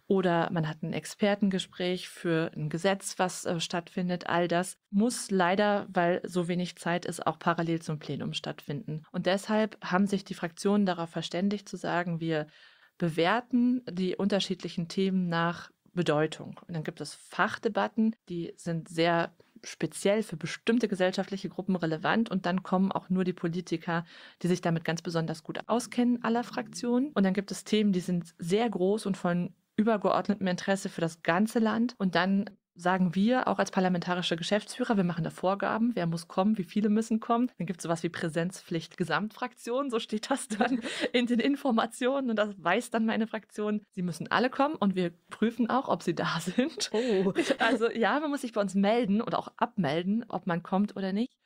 Oder man hat ein Expertengespräch für ein Gesetz, was äh, stattfindet. All das muss leider, weil so wenig Zeit ist, auch parallel zum Plenum stattfinden. Und deshalb haben sich die Fraktionen darauf verständigt zu sagen, wir bewerten die unterschiedlichen Themen nach Bedeutung. Und dann gibt es Fachdebatten, die sind sehr speziell für bestimmte gesellschaftliche Gruppen relevant und dann kommen auch nur die Politiker, die sich damit ganz besonders gut auskennen, aller Fraktionen. Und dann gibt es Themen, die sind sehr groß und von übergeordnetem Interesse für das ganze Land. Und dann sagen wir auch als parlamentarische Geschäftsführer, wir machen da Vorgaben, wer muss kommen, wie viele müssen kommen. Dann gibt es sowas wie Präsenzpflicht Gesamtfraktion, so steht das dann in den Informationen und das weiß dann meine Fraktion. Sie müssen alle kommen und wir prüfen auch, ob sie da sind. Oh. Also ja, man muss sich bei uns melden oder auch abmelden, ob man kommt oder nicht.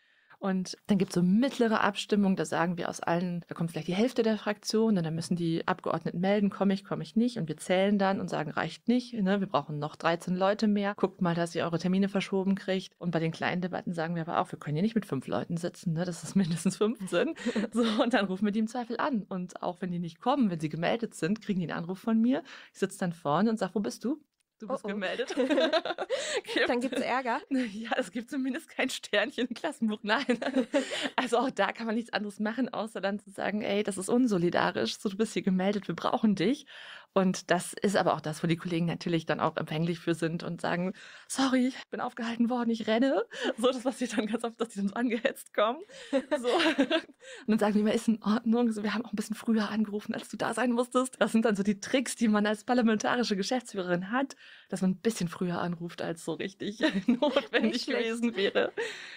Und dann gibt es so mittlere Abstimmung, da sagen wir aus allen, da kommt vielleicht die Hälfte der Fraktion, dann müssen die Abgeordneten melden, komme ich, komme ich nicht. Und wir zählen dann und sagen, reicht nicht, ne? wir brauchen noch 13 Leute mehr. Guckt mal, dass ihr eure Termine verschoben kriegt. Und bei den kleinen Debatten sagen wir aber auch, wir können hier nicht mit fünf Leuten sitzen, ne? das ist mindestens 15. so, und dann rufen wir die im Zweifel an. Und auch wenn die nicht kommen, wenn sie gemeldet sind, kriegen die einen Anruf von mir. Ich sitze dann vorne und sage, wo bist du? Du bist oh, oh. gemeldet. gibt, Dann gibt es Ärger. Ja, es gibt zumindest kein Sternchen im Klassenbuch. Nein. Also auch da kann man nichts anderes machen, außer dann zu sagen, ey, das ist unsolidarisch. So, du bist hier gemeldet, wir brauchen dich. Und das ist aber auch das, wo die Kollegen natürlich dann auch empfänglich für sind und sagen, sorry, ich bin aufgehalten worden, ich renne. So, das was sie dann ganz oft, dass die dann so angehetzt kommen. So. Und dann sagen die immer, ist in Ordnung, so, wir haben auch ein bisschen früher angerufen, als du da sein musstest. Das sind dann so die Tricks, die man als parlamentarische Geschäftsführerin hat, dass man ein bisschen früher anruft, als so richtig notwendig gewesen wäre.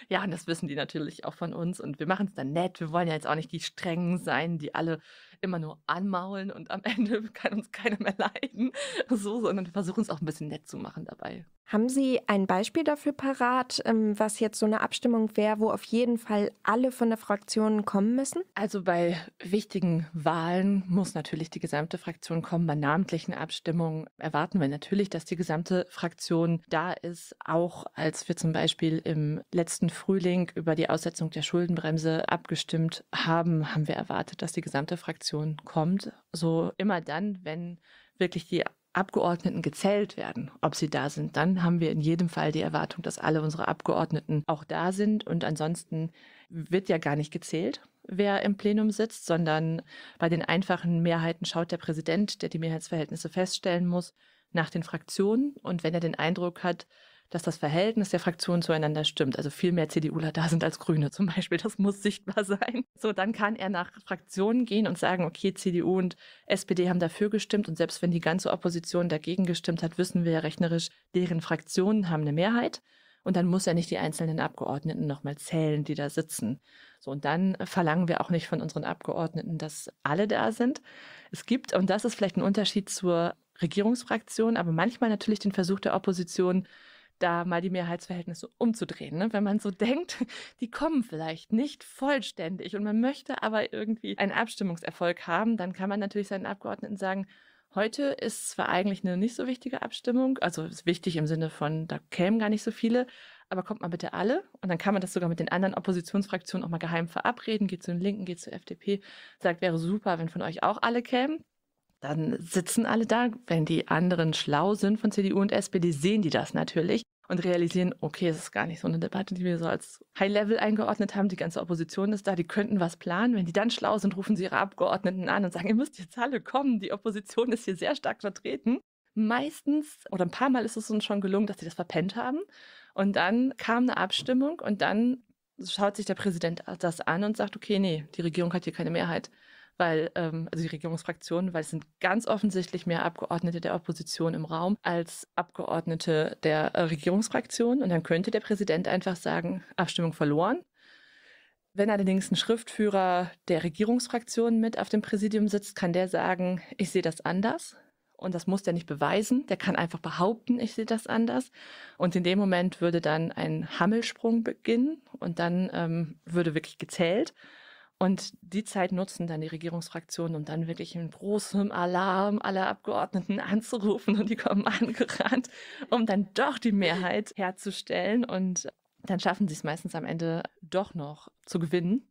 Ja, und das wissen die natürlich auch von uns und wir machen es dann nett. Wir wollen ja jetzt auch nicht die strengen sein, die alle immer nur anmaulen und am Ende kann uns keiner mehr leiden. So, sondern wir versuchen es auch ein bisschen nett zu machen dabei. Haben Sie ein Beispiel dafür parat, ähm, was jetzt so eine Abstimmung wäre, wo auf jeden Fall alle von der Fraktion kommen müssen? Also bei wichtigen Wahlen muss natürlich die gesamte Fraktion kommen. Bei namentlichen Abstimmungen erwarten wir natürlich, dass die gesamte Fraktion da ist. Auch als wir zum Beispiel im letzten Frühling über die Aussetzung der Schuldenbremse abgestimmt haben, haben wir erwartet, dass die gesamte Fraktion kommt. So immer dann, wenn wirklich die Abgeordneten gezählt werden, ob sie da sind. Dann haben wir in jedem Fall die Erwartung, dass alle unsere Abgeordneten auch da sind. Und ansonsten wird ja gar nicht gezählt, wer im Plenum sitzt, sondern bei den einfachen Mehrheiten schaut der Präsident, der die Mehrheitsverhältnisse feststellen muss, nach den Fraktionen. Und wenn er den Eindruck hat, dass das Verhältnis der Fraktionen zueinander stimmt. Also viel mehr CDUler da sind als Grüne zum Beispiel. Das muss sichtbar sein. So, dann kann er nach Fraktionen gehen und sagen, okay, CDU und SPD haben dafür gestimmt. Und selbst wenn die ganze Opposition dagegen gestimmt hat, wissen wir ja rechnerisch, deren Fraktionen haben eine Mehrheit. Und dann muss er nicht die einzelnen Abgeordneten nochmal zählen, die da sitzen. So, und dann verlangen wir auch nicht von unseren Abgeordneten, dass alle da sind. Es gibt, und das ist vielleicht ein Unterschied zur Regierungsfraktion, aber manchmal natürlich den Versuch der Opposition, da mal die Mehrheitsverhältnisse umzudrehen. Ne? Wenn man so denkt, die kommen vielleicht nicht vollständig und man möchte aber irgendwie einen Abstimmungserfolg haben, dann kann man natürlich seinen Abgeordneten sagen, Heute ist zwar eigentlich eine nicht so wichtige Abstimmung, also ist wichtig im Sinne von, da kämen gar nicht so viele, aber kommt mal bitte alle. Und dann kann man das sogar mit den anderen Oppositionsfraktionen auch mal geheim verabreden, geht zu den Linken, geht zur FDP, sagt, wäre super, wenn von euch auch alle kämen. Dann sitzen alle da. Wenn die anderen schlau sind von CDU und SPD, sehen die das natürlich und realisieren, okay, es ist gar nicht so eine Debatte, die wir so als High-Level eingeordnet haben. Die ganze Opposition ist da, die könnten was planen. Wenn die dann schlau sind, rufen sie ihre Abgeordneten an und sagen, ihr müsst jetzt alle kommen. Die Opposition ist hier sehr stark vertreten. Meistens oder ein paar Mal ist es uns schon gelungen, dass sie das verpennt haben. Und dann kam eine Abstimmung und dann schaut sich der Präsident das an und sagt, okay, nee, die Regierung hat hier keine Mehrheit weil, ähm, also die Regierungsfraktionen, weil es sind ganz offensichtlich mehr Abgeordnete der Opposition im Raum als Abgeordnete der äh, Regierungsfraktion. Und dann könnte der Präsident einfach sagen, Abstimmung verloren. Wenn allerdings ein Schriftführer der Regierungsfraktion mit auf dem Präsidium sitzt, kann der sagen, ich sehe das anders. Und das muss der nicht beweisen. Der kann einfach behaupten, ich sehe das anders. Und in dem Moment würde dann ein Hammelsprung beginnen und dann ähm, würde wirklich gezählt. Und die Zeit nutzen dann die Regierungsfraktionen, um dann wirklich in großem Alarm alle Abgeordneten anzurufen und die kommen angerannt, um dann doch die Mehrheit herzustellen. Und dann schaffen sie es meistens am Ende doch noch zu gewinnen.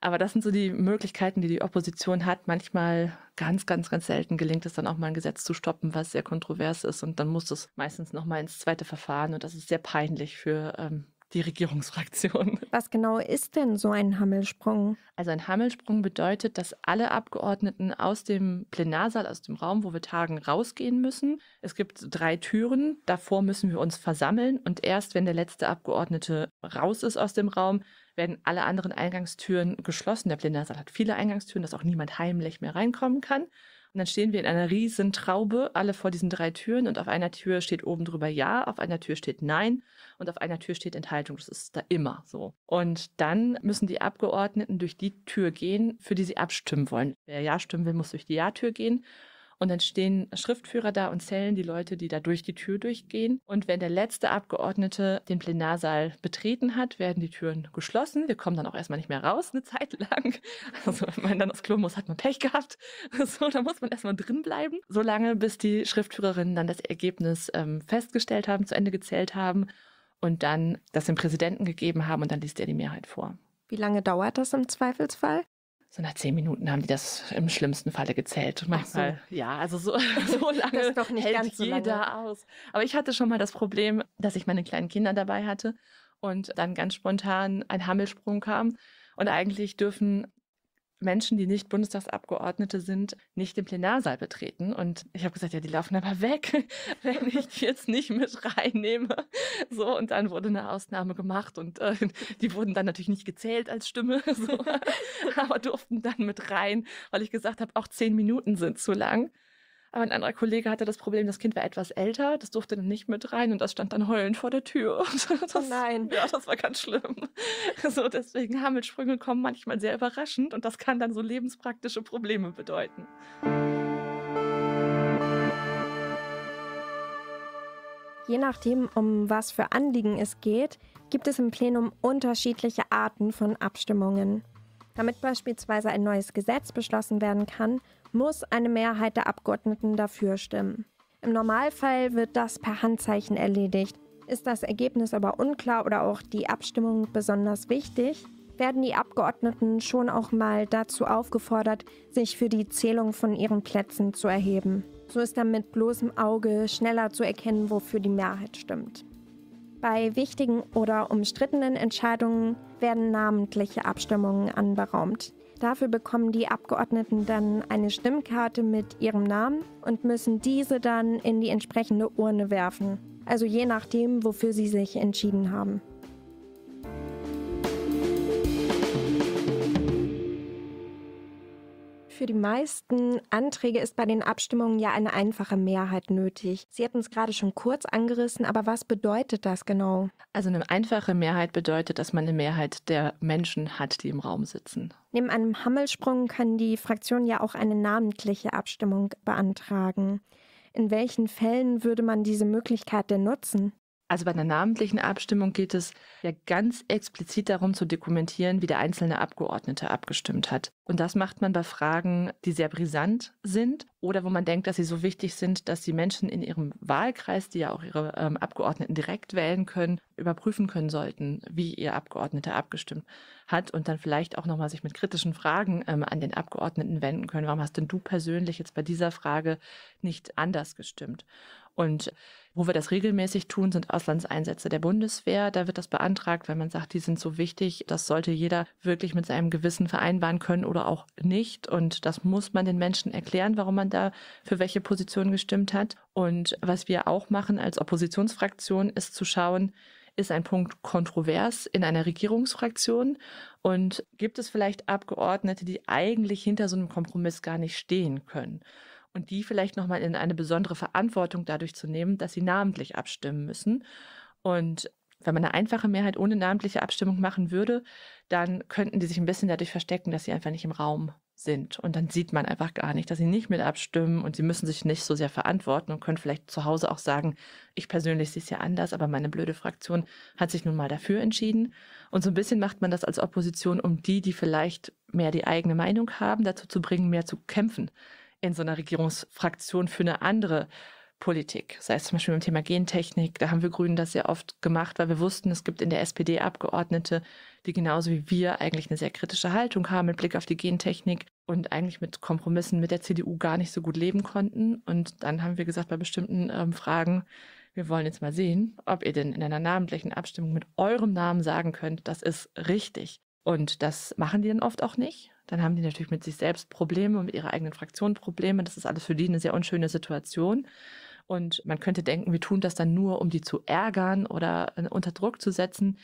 Aber das sind so die Möglichkeiten, die die Opposition hat. Manchmal, ganz, ganz, ganz selten gelingt es dann auch mal ein Gesetz zu stoppen, was sehr kontrovers ist. Und dann muss es meistens nochmal ins zweite Verfahren. Und das ist sehr peinlich für ähm, die Regierungsfraktion. Was genau ist denn so ein Hammelsprung? Also ein Hammelsprung bedeutet, dass alle Abgeordneten aus dem Plenarsaal, aus dem Raum, wo wir tagen, rausgehen müssen. Es gibt drei Türen, davor müssen wir uns versammeln und erst wenn der letzte Abgeordnete raus ist aus dem Raum, werden alle anderen Eingangstüren geschlossen. Der Plenarsaal hat viele Eingangstüren, dass auch niemand heimlich mehr reinkommen kann. Und dann stehen wir in einer riesen Traube, alle vor diesen drei Türen und auf einer Tür steht oben drüber Ja, auf einer Tür steht Nein und auf einer Tür steht Enthaltung. Das ist da immer so. Und dann müssen die Abgeordneten durch die Tür gehen, für die sie abstimmen wollen. Wer Ja stimmen will, muss durch die Ja-Tür gehen. Und dann stehen Schriftführer da und zählen die Leute, die da durch die Tür durchgehen. Und wenn der letzte Abgeordnete den Plenarsaal betreten hat, werden die Türen geschlossen. Wir kommen dann auch erstmal nicht mehr raus, eine Zeit lang. Also wenn man dann aufs Klo muss, hat man Pech gehabt. So, da muss man erstmal drin bleiben. So lange, bis die Schriftführerinnen dann das Ergebnis ähm, festgestellt haben, zu Ende gezählt haben und dann das dem Präsidenten gegeben haben und dann liest er die Mehrheit vor. Wie lange dauert das im Zweifelsfall? So nach zehn Minuten haben die das im schlimmsten Falle gezählt. Manchmal, so. ja, also so, so lange das doch hält jeder so lange. aus. Aber ich hatte schon mal das Problem, dass ich meine kleinen Kinder dabei hatte und dann ganz spontan ein Hammelsprung kam. Und eigentlich dürfen Menschen, die nicht Bundestagsabgeordnete sind, nicht den Plenarsaal betreten. Und ich habe gesagt, ja, die laufen aber weg, wenn ich die jetzt nicht mit reinnehme. So, und dann wurde eine Ausnahme gemacht und äh, die wurden dann natürlich nicht gezählt als Stimme, so, aber durften dann mit rein, weil ich gesagt habe, auch zehn Minuten sind zu lang. Aber ein anderer Kollege hatte das Problem, das Kind war etwas älter, das durfte dann nicht mit rein und das stand dann heulend vor der Tür. Das, oh nein. Ja, das war ganz schlimm. So, deswegen Hammelsprünge kommen manchmal sehr überraschend und das kann dann so lebenspraktische Probleme bedeuten. Je nachdem, um was für Anliegen es geht, gibt es im Plenum unterschiedliche Arten von Abstimmungen. Damit beispielsweise ein neues Gesetz beschlossen werden kann, muss eine Mehrheit der Abgeordneten dafür stimmen. Im Normalfall wird das per Handzeichen erledigt. Ist das Ergebnis aber unklar oder auch die Abstimmung besonders wichtig, werden die Abgeordneten schon auch mal dazu aufgefordert, sich für die Zählung von ihren Plätzen zu erheben. So ist dann mit bloßem Auge schneller zu erkennen, wofür die Mehrheit stimmt. Bei wichtigen oder umstrittenen Entscheidungen werden namentliche Abstimmungen anberaumt. Dafür bekommen die Abgeordneten dann eine Stimmkarte mit ihrem Namen und müssen diese dann in die entsprechende Urne werfen. Also je nachdem, wofür sie sich entschieden haben. Für die meisten Anträge ist bei den Abstimmungen ja eine einfache Mehrheit nötig. Sie hatten es gerade schon kurz angerissen, aber was bedeutet das genau? Also eine einfache Mehrheit bedeutet, dass man eine Mehrheit der Menschen hat, die im Raum sitzen. Neben einem Hammelsprung kann die Fraktion ja auch eine namentliche Abstimmung beantragen. In welchen Fällen würde man diese Möglichkeit denn nutzen? Also bei einer namentlichen Abstimmung geht es ja ganz explizit darum zu dokumentieren, wie der einzelne Abgeordnete abgestimmt hat. Und das macht man bei Fragen, die sehr brisant sind oder wo man denkt, dass sie so wichtig sind, dass die Menschen in ihrem Wahlkreis, die ja auch ihre ähm, Abgeordneten direkt wählen können, überprüfen können sollten, wie ihr Abgeordneter abgestimmt hat und dann vielleicht auch nochmal sich mit kritischen Fragen ähm, an den Abgeordneten wenden können. Warum hast denn du persönlich jetzt bei dieser Frage nicht anders gestimmt? Und wo wir das regelmäßig tun, sind Auslandseinsätze der Bundeswehr. Da wird das beantragt, weil man sagt, die sind so wichtig. Das sollte jeder wirklich mit seinem Gewissen vereinbaren können oder auch nicht. Und das muss man den Menschen erklären, warum man da für welche Position gestimmt hat. Und was wir auch machen als Oppositionsfraktion, ist zu schauen, ist ein Punkt kontrovers in einer Regierungsfraktion? Und gibt es vielleicht Abgeordnete, die eigentlich hinter so einem Kompromiss gar nicht stehen können? und die vielleicht nochmal in eine besondere Verantwortung dadurch zu nehmen, dass sie namentlich abstimmen müssen. Und wenn man eine einfache Mehrheit ohne namentliche Abstimmung machen würde, dann könnten die sich ein bisschen dadurch verstecken, dass sie einfach nicht im Raum sind. Und dann sieht man einfach gar nicht, dass sie nicht mit abstimmen und sie müssen sich nicht so sehr verantworten und können vielleicht zu Hause auch sagen, ich persönlich sehe es ja anders, aber meine blöde Fraktion hat sich nun mal dafür entschieden. Und so ein bisschen macht man das als Opposition, um die, die vielleicht mehr die eigene Meinung haben, dazu zu bringen, mehr zu kämpfen in so einer Regierungsfraktion für eine andere Politik. Sei es zum Beispiel beim Thema Gentechnik, da haben wir Grünen das sehr oft gemacht, weil wir wussten, es gibt in der SPD Abgeordnete, die genauso wie wir eigentlich eine sehr kritische Haltung haben mit Blick auf die Gentechnik und eigentlich mit Kompromissen mit der CDU gar nicht so gut leben konnten. Und dann haben wir gesagt, bei bestimmten ähm, Fragen, wir wollen jetzt mal sehen, ob ihr denn in einer namentlichen Abstimmung mit eurem Namen sagen könnt, das ist richtig. Und das machen die dann oft auch nicht dann haben die natürlich mit sich selbst Probleme und mit ihrer eigenen Fraktion Probleme. Das ist alles für die eine sehr unschöne Situation. Und man könnte denken, wir tun das dann nur, um die zu ärgern oder äh, unter Druck zu setzen.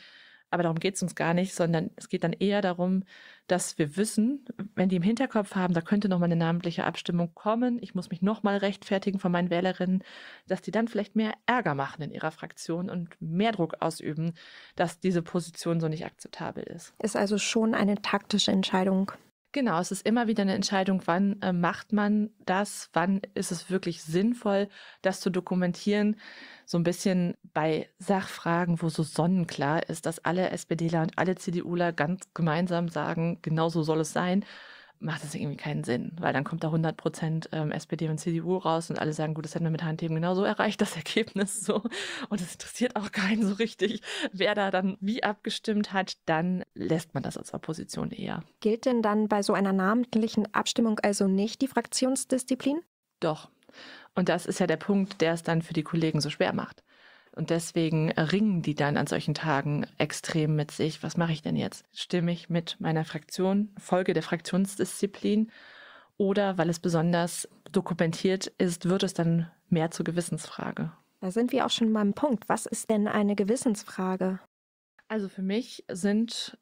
Aber darum geht es uns gar nicht, sondern es geht dann eher darum, dass wir wissen, wenn die im Hinterkopf haben, da könnte nochmal eine namentliche Abstimmung kommen, ich muss mich nochmal rechtfertigen von meinen Wählerinnen, dass die dann vielleicht mehr Ärger machen in ihrer Fraktion und mehr Druck ausüben, dass diese Position so nicht akzeptabel ist. Ist also schon eine taktische Entscheidung. Genau, es ist immer wieder eine Entscheidung, wann äh, macht man das, wann ist es wirklich sinnvoll, das zu dokumentieren. So ein bisschen bei Sachfragen, wo so sonnenklar ist, dass alle SPDler und alle CDUler ganz gemeinsam sagen, genau so soll es sein macht das irgendwie keinen Sinn, weil dann kommt da 100 Prozent ähm, SPD und CDU raus und alle sagen, gut, das hätten wir mit Handheben genauso erreicht, das Ergebnis so. Und es interessiert auch keinen so richtig, wer da dann wie abgestimmt hat, dann lässt man das als Opposition eher. Gilt denn dann bei so einer namentlichen Abstimmung also nicht die Fraktionsdisziplin? Doch. Und das ist ja der Punkt, der es dann für die Kollegen so schwer macht. Und deswegen ringen die dann an solchen Tagen extrem mit sich. Was mache ich denn jetzt? Stimme ich mit meiner Fraktion, Folge der Fraktionsdisziplin? Oder weil es besonders dokumentiert ist, wird es dann mehr zur Gewissensfrage. Da sind wir auch schon beim Punkt. Was ist denn eine Gewissensfrage? Also für mich sind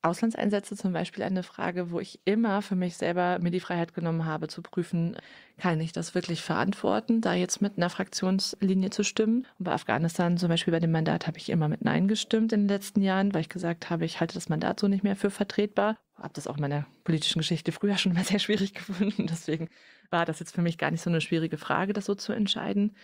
Auslandseinsätze zum Beispiel eine Frage, wo ich immer für mich selber mir die Freiheit genommen habe zu prüfen, kann ich das wirklich verantworten, da jetzt mit einer Fraktionslinie zu stimmen. Und bei Afghanistan zum Beispiel bei dem Mandat habe ich immer mit Nein gestimmt in den letzten Jahren, weil ich gesagt habe, ich halte das Mandat so nicht mehr für vertretbar. Habe das auch in meiner politischen Geschichte früher schon mal sehr schwierig gefunden. Deswegen war das jetzt für mich gar nicht so eine schwierige Frage, das so zu entscheiden.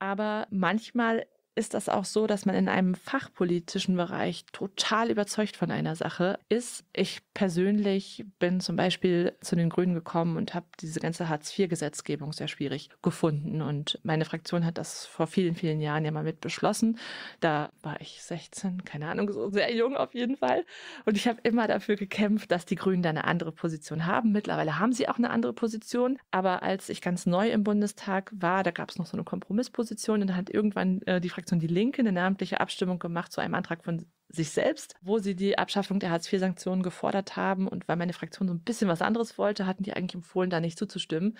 Aber manchmal ist das auch so, dass man in einem fachpolitischen Bereich total überzeugt von einer Sache ist. Ich persönlich bin zum Beispiel zu den Grünen gekommen und habe diese ganze Hartz-IV-Gesetzgebung sehr schwierig gefunden. Und meine Fraktion hat das vor vielen, vielen Jahren ja mal mit beschlossen. Da war ich 16, keine Ahnung, so sehr jung auf jeden Fall. Und ich habe immer dafür gekämpft, dass die Grünen da eine andere Position haben. Mittlerweile haben sie auch eine andere Position. Aber als ich ganz neu im Bundestag war, da gab es noch so eine Kompromissposition und dann hat irgendwann äh, die Fraktion Bundestagsfraktion Die Linke eine namentliche Abstimmung gemacht zu einem Antrag von sich selbst, wo sie die Abschaffung der Hartz-IV-Sanktionen gefordert haben. Und weil meine Fraktion so ein bisschen was anderes wollte, hatten die eigentlich empfohlen, da nicht zuzustimmen.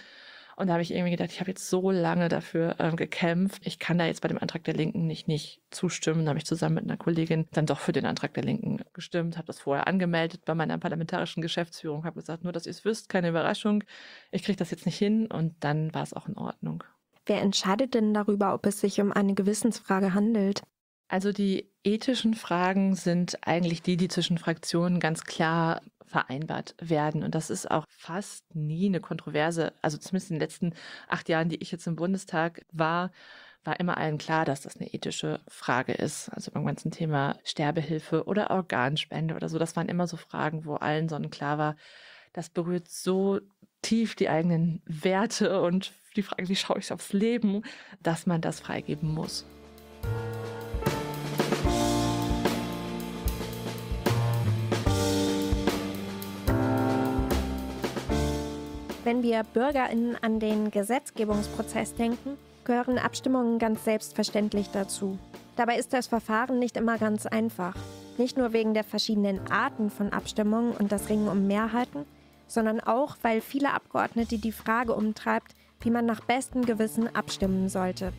Und da habe ich irgendwie gedacht, ich habe jetzt so lange dafür ähm, gekämpft. Ich kann da jetzt bei dem Antrag der Linken nicht, nicht zustimmen. Da habe ich zusammen mit einer Kollegin dann doch für den Antrag der Linken gestimmt, habe das vorher angemeldet bei meiner parlamentarischen Geschäftsführung, habe gesagt, nur dass ihr es wisst, keine Überraschung, ich kriege das jetzt nicht hin. Und dann war es auch in Ordnung. Wer entscheidet denn darüber, ob es sich um eine Gewissensfrage handelt? Also die ethischen Fragen sind eigentlich die, die zwischen Fraktionen ganz klar vereinbart werden. Und das ist auch fast nie eine Kontroverse. Also zumindest in den letzten acht Jahren, die ich jetzt im Bundestag war, war immer allen klar, dass das eine ethische Frage ist. Also beim ganzen Thema Sterbehilfe oder Organspende oder so. Das waren immer so Fragen, wo allen sonnenklar war, das berührt so tief die eigenen Werte und die Frage, wie schaue ich aufs Leben, dass man das freigeben muss. Wenn wir BürgerInnen an den Gesetzgebungsprozess denken, gehören Abstimmungen ganz selbstverständlich dazu. Dabei ist das Verfahren nicht immer ganz einfach. Nicht nur wegen der verschiedenen Arten von Abstimmungen und das Ringen um Mehrheiten, sondern auch, weil viele Abgeordnete die Frage umtreibt, wie man nach bestem Gewissen abstimmen sollte.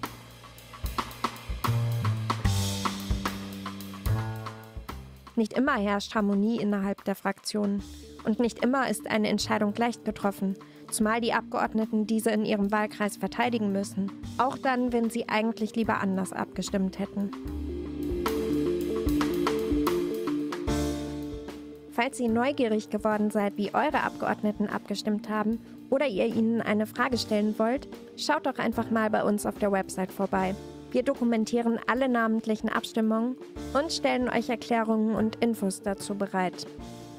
Nicht immer herrscht Harmonie innerhalb der Fraktionen. Und nicht immer ist eine Entscheidung leicht getroffen, zumal die Abgeordneten diese in ihrem Wahlkreis verteidigen müssen. Auch dann, wenn sie eigentlich lieber anders abgestimmt hätten. Falls ihr neugierig geworden seid, wie eure Abgeordneten abgestimmt haben oder ihr ihnen eine Frage stellen wollt, schaut doch einfach mal bei uns auf der Website vorbei. Wir dokumentieren alle namentlichen Abstimmungen und stellen euch Erklärungen und Infos dazu bereit.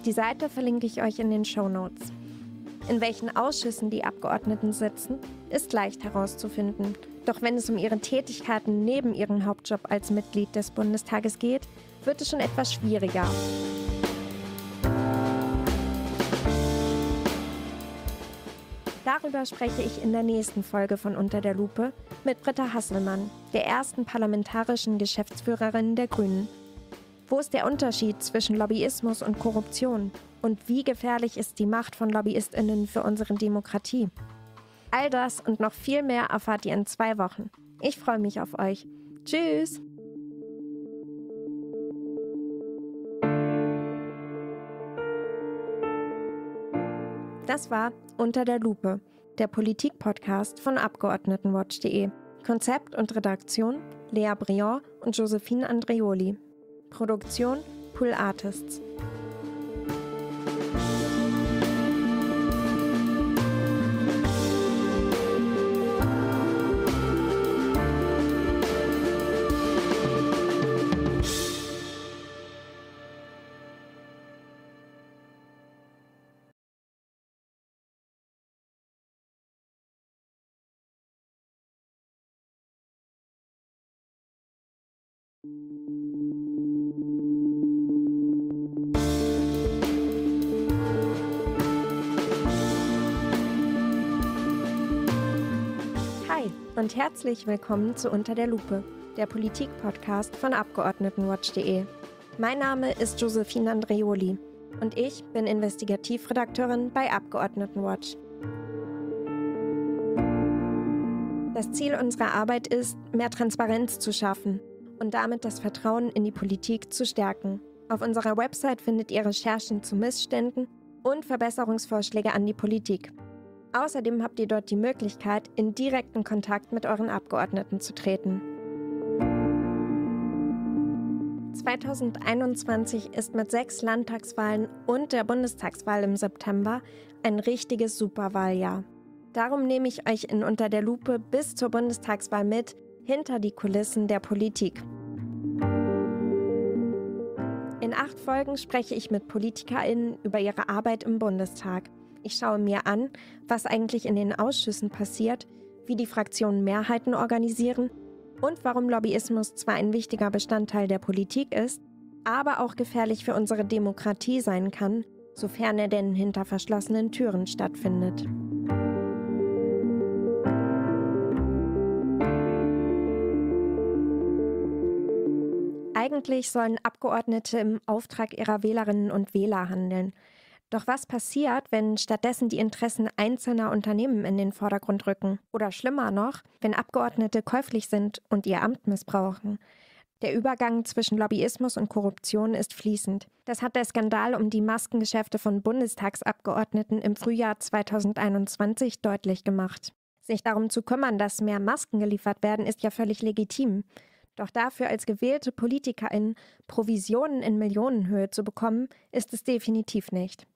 Die Seite verlinke ich euch in den Show Notes. In welchen Ausschüssen die Abgeordneten sitzen, ist leicht herauszufinden. Doch wenn es um ihre Tätigkeiten neben ihrem Hauptjob als Mitglied des Bundestages geht, wird es schon etwas schwieriger. Darüber spreche ich in der nächsten Folge von Unter der Lupe mit Britta Hasselmann, der ersten parlamentarischen Geschäftsführerin der Grünen. Wo ist der Unterschied zwischen Lobbyismus und Korruption? Und wie gefährlich ist die Macht von Lobbyistinnen für unsere Demokratie? All das und noch viel mehr erfahrt ihr in zwei Wochen. Ich freue mich auf euch. Tschüss! Das war Unter der Lupe, der Politik-Podcast von Abgeordnetenwatch.de. Konzept und Redaktion Lea Briand und Josephine Andreoli. Produktion Pool Artists. und herzlich willkommen zu Unter der Lupe, der Politik-Podcast von Abgeordnetenwatch.de. Mein Name ist Josephine Andreoli und ich bin Investigativredakteurin bei Abgeordnetenwatch. Das Ziel unserer Arbeit ist, mehr Transparenz zu schaffen und damit das Vertrauen in die Politik zu stärken. Auf unserer Website findet ihr Recherchen zu Missständen und Verbesserungsvorschläge an die Politik. Außerdem habt ihr dort die Möglichkeit, in direkten Kontakt mit euren Abgeordneten zu treten. 2021 ist mit sechs Landtagswahlen und der Bundestagswahl im September ein richtiges Superwahljahr. Darum nehme ich euch in Unter der Lupe bis zur Bundestagswahl mit, hinter die Kulissen der Politik. In acht Folgen spreche ich mit PolitikerInnen über ihre Arbeit im Bundestag. Ich schaue mir an, was eigentlich in den Ausschüssen passiert, wie die Fraktionen Mehrheiten organisieren und warum Lobbyismus zwar ein wichtiger Bestandteil der Politik ist, aber auch gefährlich für unsere Demokratie sein kann, sofern er denn hinter verschlossenen Türen stattfindet. Eigentlich sollen Abgeordnete im Auftrag ihrer Wählerinnen und Wähler handeln. Doch was passiert, wenn stattdessen die Interessen einzelner Unternehmen in den Vordergrund rücken? Oder schlimmer noch, wenn Abgeordnete käuflich sind und ihr Amt missbrauchen? Der Übergang zwischen Lobbyismus und Korruption ist fließend. Das hat der Skandal um die Maskengeschäfte von Bundestagsabgeordneten im Frühjahr 2021 deutlich gemacht. Sich darum zu kümmern, dass mehr Masken geliefert werden, ist ja völlig legitim. Doch dafür als gewählte Politikerin Provisionen in Millionenhöhe zu bekommen, ist es definitiv nicht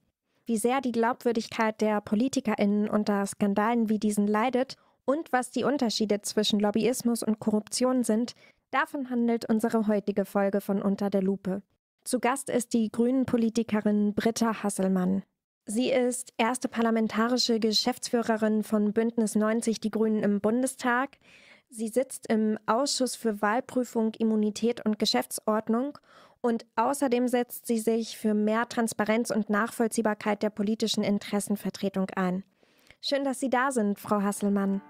wie sehr die Glaubwürdigkeit der PolitikerInnen unter Skandalen wie diesen leidet und was die Unterschiede zwischen Lobbyismus und Korruption sind, davon handelt unsere heutige Folge von Unter der Lupe. Zu Gast ist die Grünen-Politikerin Britta Hasselmann. Sie ist erste parlamentarische Geschäftsführerin von Bündnis 90 Die Grünen im Bundestag. Sie sitzt im Ausschuss für Wahlprüfung, Immunität und Geschäftsordnung und außerdem setzt sie sich für mehr Transparenz und Nachvollziehbarkeit der politischen Interessenvertretung ein. Schön, dass Sie da sind, Frau Hasselmann.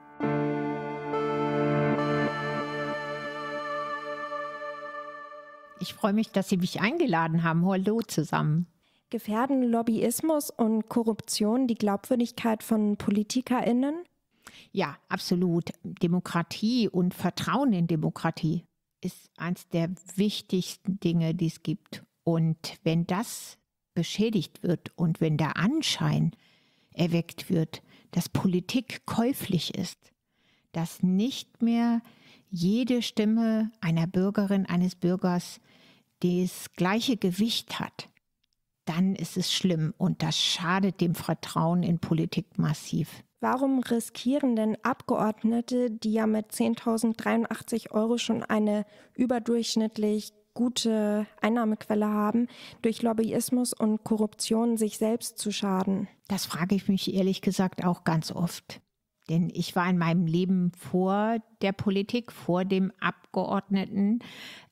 Ich freue mich, dass Sie mich eingeladen haben. Hallo zusammen. Gefährden Lobbyismus und Korruption die Glaubwürdigkeit von PolitikerInnen? Ja, absolut. Demokratie und Vertrauen in Demokratie ist eines der wichtigsten Dinge, die es gibt. Und wenn das beschädigt wird und wenn der Anschein erweckt wird, dass Politik käuflich ist, dass nicht mehr jede Stimme einer Bürgerin, eines Bürgers das gleiche Gewicht hat, dann ist es schlimm und das schadet dem Vertrauen in Politik massiv. Warum riskieren denn Abgeordnete, die ja mit 10.083 Euro schon eine überdurchschnittlich gute Einnahmequelle haben, durch Lobbyismus und Korruption sich selbst zu schaden? Das frage ich mich ehrlich gesagt auch ganz oft. Denn ich war in meinem Leben vor der Politik, vor dem Abgeordneten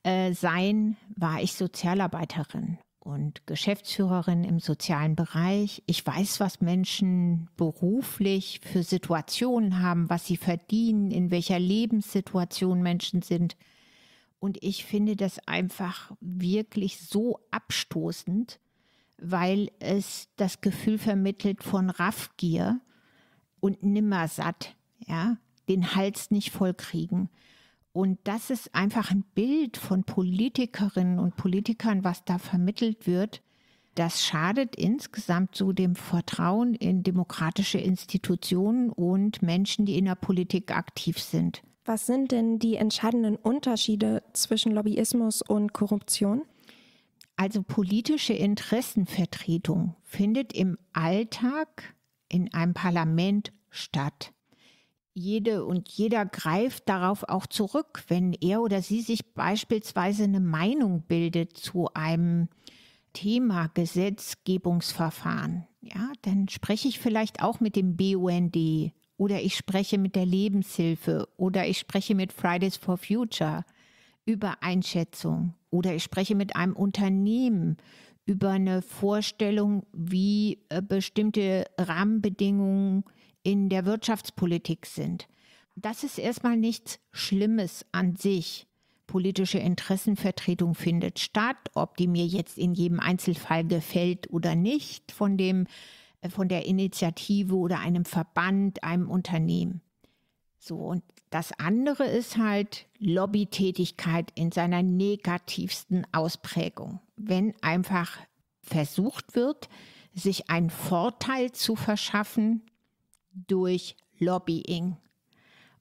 äh, sein, war ich Sozialarbeiterin und Geschäftsführerin im sozialen Bereich. Ich weiß, was Menschen beruflich für Situationen haben, was sie verdienen, in welcher Lebenssituation Menschen sind. Und ich finde das einfach wirklich so abstoßend, weil es das Gefühl vermittelt von Raffgier und nimmer satt, ja, den Hals nicht vollkriegen. Und das ist einfach ein Bild von Politikerinnen und Politikern, was da vermittelt wird. Das schadet insgesamt so dem Vertrauen in demokratische Institutionen und Menschen, die in der Politik aktiv sind. Was sind denn die entscheidenden Unterschiede zwischen Lobbyismus und Korruption? Also politische Interessenvertretung findet im Alltag in einem Parlament statt jede und jeder greift darauf auch zurück, wenn er oder sie sich beispielsweise eine Meinung bildet zu einem Thema Gesetzgebungsverfahren. Ja, dann spreche ich vielleicht auch mit dem BUND oder ich spreche mit der Lebenshilfe oder ich spreche mit Fridays for Future über Einschätzung oder ich spreche mit einem Unternehmen über eine Vorstellung, wie äh, bestimmte Rahmenbedingungen in der Wirtschaftspolitik sind. Das ist erstmal nichts Schlimmes an sich. Politische Interessenvertretung findet statt, ob die mir jetzt in jedem Einzelfall gefällt oder nicht, von dem äh, von der Initiative oder einem Verband, einem Unternehmen. So, und das andere ist halt Lobbytätigkeit in seiner negativsten Ausprägung. Wenn einfach versucht wird, sich einen Vorteil zu verschaffen durch Lobbying.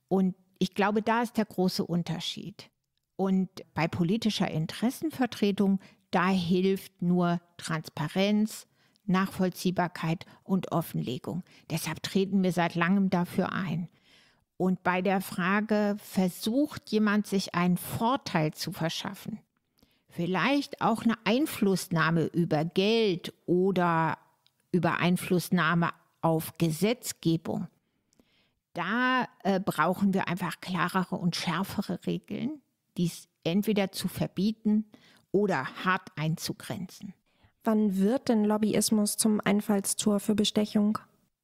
Und ich glaube, da ist der große Unterschied. Und bei politischer Interessenvertretung, da hilft nur Transparenz, Nachvollziehbarkeit und Offenlegung. Deshalb treten wir seit langem dafür ein. Und bei der Frage, versucht jemand sich einen Vorteil zu verschaffen? Vielleicht auch eine Einflussnahme über Geld oder über Einflussnahme auf Gesetzgebung. Da äh, brauchen wir einfach klarere und schärfere Regeln, dies entweder zu verbieten oder hart einzugrenzen. Wann wird denn Lobbyismus zum Einfallstor für Bestechung?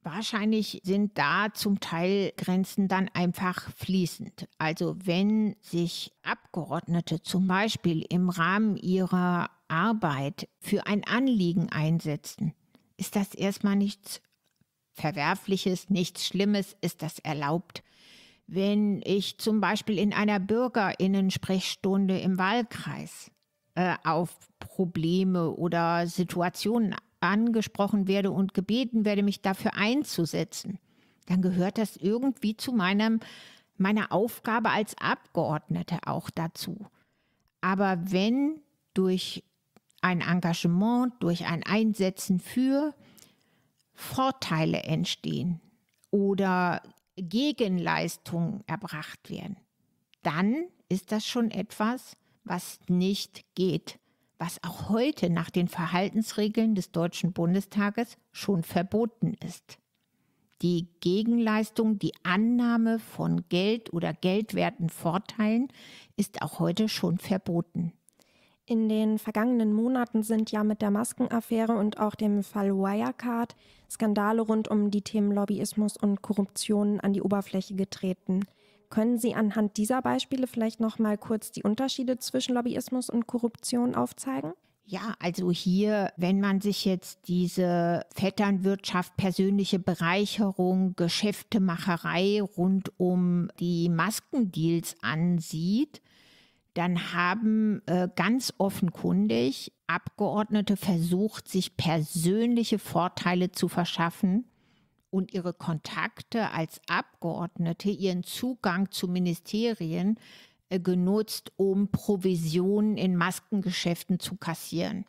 Wahrscheinlich sind da zum Teil Grenzen dann einfach fließend. Also wenn sich Abgeordnete zum Beispiel im Rahmen ihrer Arbeit für ein Anliegen einsetzen, ist das erstmal nichts Verwerfliches, nichts Schlimmes ist das erlaubt. Wenn ich zum Beispiel in einer Bürgerinnensprechstunde im Wahlkreis äh, auf Probleme oder Situationen angesprochen werde und gebeten werde, mich dafür einzusetzen, dann gehört das irgendwie zu meinem, meiner Aufgabe als Abgeordnete auch dazu. Aber wenn durch ein Engagement, durch ein Einsetzen für Vorteile entstehen oder Gegenleistungen erbracht werden, dann ist das schon etwas, was nicht geht, was auch heute nach den Verhaltensregeln des Deutschen Bundestages schon verboten ist. Die Gegenleistung, die Annahme von Geld oder geldwerten Vorteilen ist auch heute schon verboten. In den vergangenen Monaten sind ja mit der Maskenaffäre und auch dem Fall Wirecard Skandale rund um die Themen Lobbyismus und Korruption an die Oberfläche getreten. Können Sie anhand dieser Beispiele vielleicht noch mal kurz die Unterschiede zwischen Lobbyismus und Korruption aufzeigen? Ja, also hier, wenn man sich jetzt diese Vetternwirtschaft, persönliche Bereicherung, Geschäftemacherei rund um die Maskendeals ansieht, dann haben äh, ganz offenkundig Abgeordnete versucht, sich persönliche Vorteile zu verschaffen und ihre Kontakte als Abgeordnete, ihren Zugang zu Ministerien äh, genutzt, um Provisionen in Maskengeschäften zu kassieren.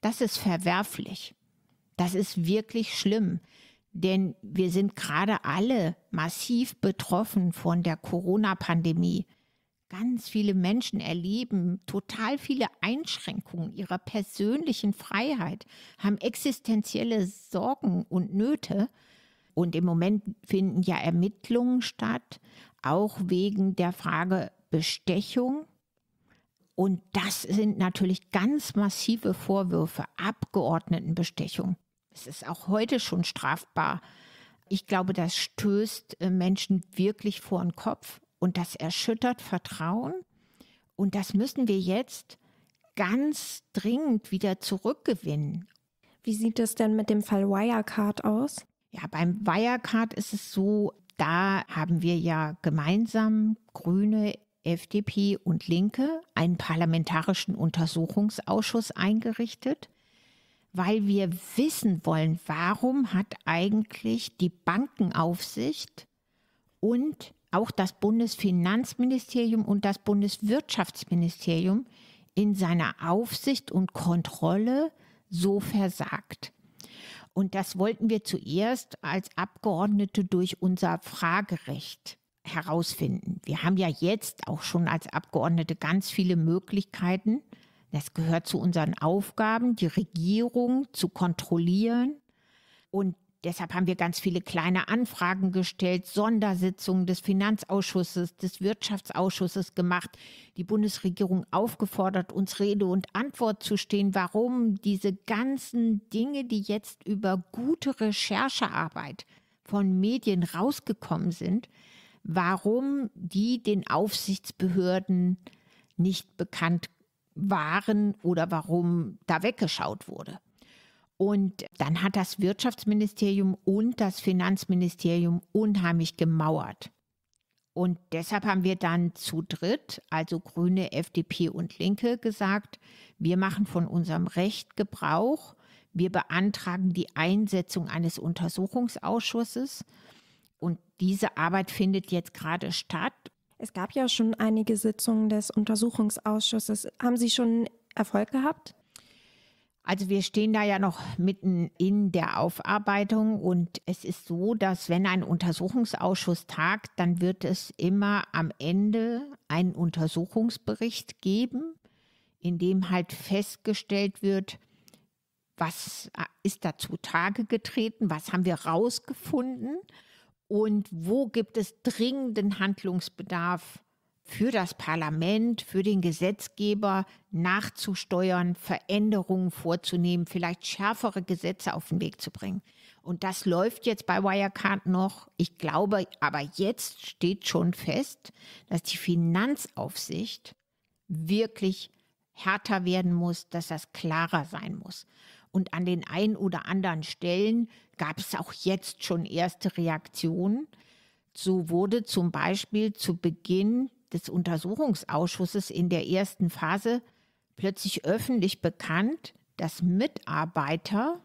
Das ist verwerflich. Das ist wirklich schlimm. Denn wir sind gerade alle massiv betroffen von der Corona-Pandemie ganz viele Menschen erleben total viele Einschränkungen ihrer persönlichen Freiheit, haben existenzielle Sorgen und Nöte. Und im Moment finden ja Ermittlungen statt, auch wegen der Frage Bestechung. Und das sind natürlich ganz massive Vorwürfe, Abgeordnetenbestechung. Es ist auch heute schon strafbar. Ich glaube, das stößt äh, Menschen wirklich vor den Kopf und das erschüttert Vertrauen. Und das müssen wir jetzt ganz dringend wieder zurückgewinnen. Wie sieht es denn mit dem Fall Wirecard aus? Ja, beim Wirecard ist es so, da haben wir ja gemeinsam Grüne, FDP und Linke einen parlamentarischen Untersuchungsausschuss eingerichtet, weil wir wissen wollen, warum hat eigentlich die Bankenaufsicht und auch das Bundesfinanzministerium und das Bundeswirtschaftsministerium in seiner Aufsicht und Kontrolle so versagt. Und das wollten wir zuerst als Abgeordnete durch unser Fragerecht herausfinden. Wir haben ja jetzt auch schon als Abgeordnete ganz viele Möglichkeiten. Das gehört zu unseren Aufgaben, die Regierung zu kontrollieren. Und Deshalb haben wir ganz viele kleine Anfragen gestellt, Sondersitzungen des Finanzausschusses, des Wirtschaftsausschusses gemacht, die Bundesregierung aufgefordert, uns Rede und Antwort zu stehen, warum diese ganzen Dinge, die jetzt über gute Recherchearbeit von Medien rausgekommen sind, warum die den Aufsichtsbehörden nicht bekannt waren oder warum da weggeschaut wurde. Und dann hat das Wirtschaftsministerium und das Finanzministerium unheimlich gemauert. Und deshalb haben wir dann zu dritt, also Grüne, FDP und Linke, gesagt, wir machen von unserem Recht Gebrauch. Wir beantragen die Einsetzung eines Untersuchungsausschusses. Und diese Arbeit findet jetzt gerade statt. Es gab ja schon einige Sitzungen des Untersuchungsausschusses. Haben Sie schon Erfolg gehabt? Also wir stehen da ja noch mitten in der Aufarbeitung und es ist so, dass wenn ein Untersuchungsausschuss tagt, dann wird es immer am Ende einen Untersuchungsbericht geben, in dem halt festgestellt wird, was äh, ist da zutage getreten, was haben wir rausgefunden und wo gibt es dringenden Handlungsbedarf für das Parlament, für den Gesetzgeber nachzusteuern, Veränderungen vorzunehmen, vielleicht schärfere Gesetze auf den Weg zu bringen. Und das läuft jetzt bei Wirecard noch. Ich glaube, aber jetzt steht schon fest, dass die Finanzaufsicht wirklich härter werden muss, dass das klarer sein muss. Und an den ein oder anderen Stellen gab es auch jetzt schon erste Reaktionen. So wurde zum Beispiel zu Beginn des Untersuchungsausschusses in der ersten Phase plötzlich öffentlich bekannt, dass Mitarbeiter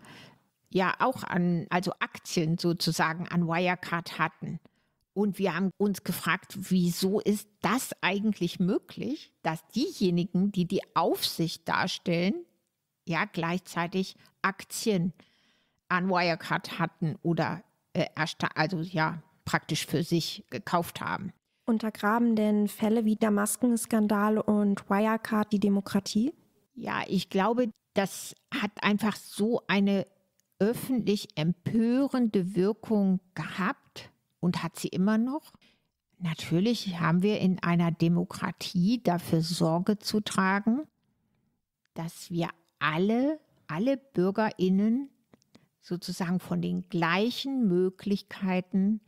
ja auch an, also Aktien sozusagen an Wirecard hatten. Und wir haben uns gefragt, wieso ist das eigentlich möglich, dass diejenigen, die die Aufsicht darstellen, ja gleichzeitig Aktien an Wirecard hatten oder äh, also ja praktisch für sich gekauft haben. Untergraben denn Fälle wie der Maskenskandal und Wirecard die Demokratie? Ja, ich glaube, das hat einfach so eine öffentlich empörende Wirkung gehabt und hat sie immer noch. Natürlich haben wir in einer Demokratie dafür Sorge zu tragen, dass wir alle, alle Bürgerinnen sozusagen von den gleichen Möglichkeiten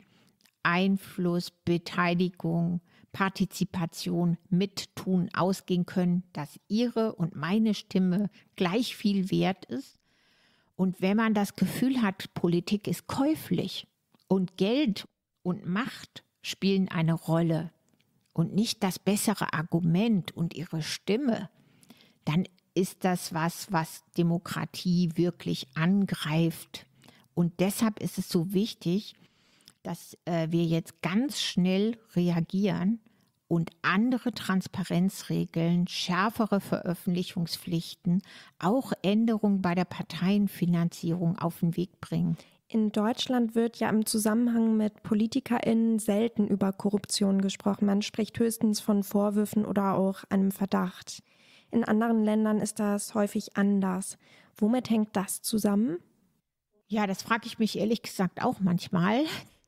Einfluss, Beteiligung, Partizipation, Mittun ausgehen können, dass ihre und meine Stimme gleich viel wert ist. Und wenn man das Gefühl hat, Politik ist käuflich und Geld und Macht spielen eine Rolle und nicht das bessere Argument und ihre Stimme, dann ist das was, was Demokratie wirklich angreift. Und deshalb ist es so wichtig, dass äh, wir jetzt ganz schnell reagieren und andere Transparenzregeln, schärfere Veröffentlichungspflichten, auch Änderungen bei der Parteienfinanzierung auf den Weg bringen. In Deutschland wird ja im Zusammenhang mit PolitikerInnen selten über Korruption gesprochen. Man spricht höchstens von Vorwürfen oder auch einem Verdacht. In anderen Ländern ist das häufig anders. Womit hängt das zusammen? Ja, das frage ich mich ehrlich gesagt auch manchmal.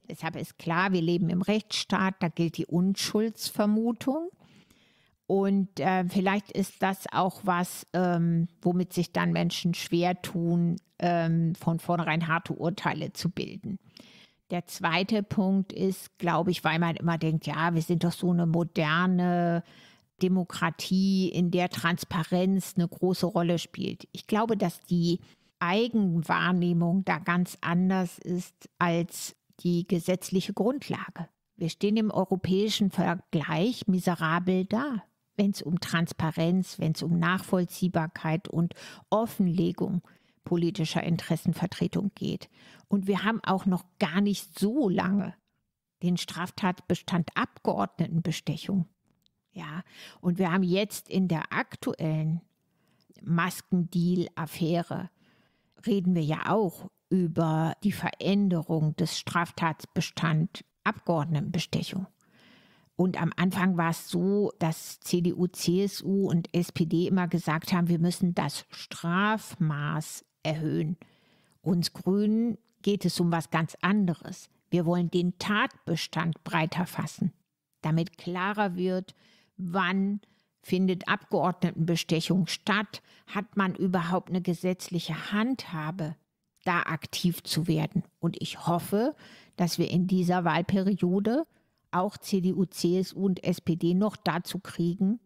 Deshalb ist klar, wir leben im Rechtsstaat, da gilt die Unschuldsvermutung. Und äh, vielleicht ist das auch was, ähm, womit sich dann Menschen schwer tun, ähm, von vornherein harte Urteile zu bilden. Der zweite Punkt ist, glaube ich, weil man immer denkt, ja, wir sind doch so eine moderne Demokratie, in der Transparenz eine große Rolle spielt. Ich glaube, dass die Eigenwahrnehmung da ganz anders ist als die gesetzliche Grundlage. Wir stehen im europäischen Vergleich miserabel da, wenn es um Transparenz, wenn es um Nachvollziehbarkeit und Offenlegung politischer Interessenvertretung geht. Und wir haben auch noch gar nicht so lange den Straftatbestand Abgeordnetenbestechung. Ja, und wir haben jetzt in der aktuellen Maskendeal-Affäre reden wir ja auch über die Veränderung des Straftatbestand Abgeordnetenbestechung. Und am Anfang war es so, dass CDU, CSU und SPD immer gesagt haben, wir müssen das Strafmaß erhöhen. Uns Grünen geht es um was ganz anderes. Wir wollen den Tatbestand breiter fassen, damit klarer wird, wann findet Abgeordnetenbestechung statt, hat man überhaupt eine gesetzliche Handhabe da aktiv zu werden. Und ich hoffe, dass wir in dieser Wahlperiode auch CDU, CSU und SPD noch dazu kriegen,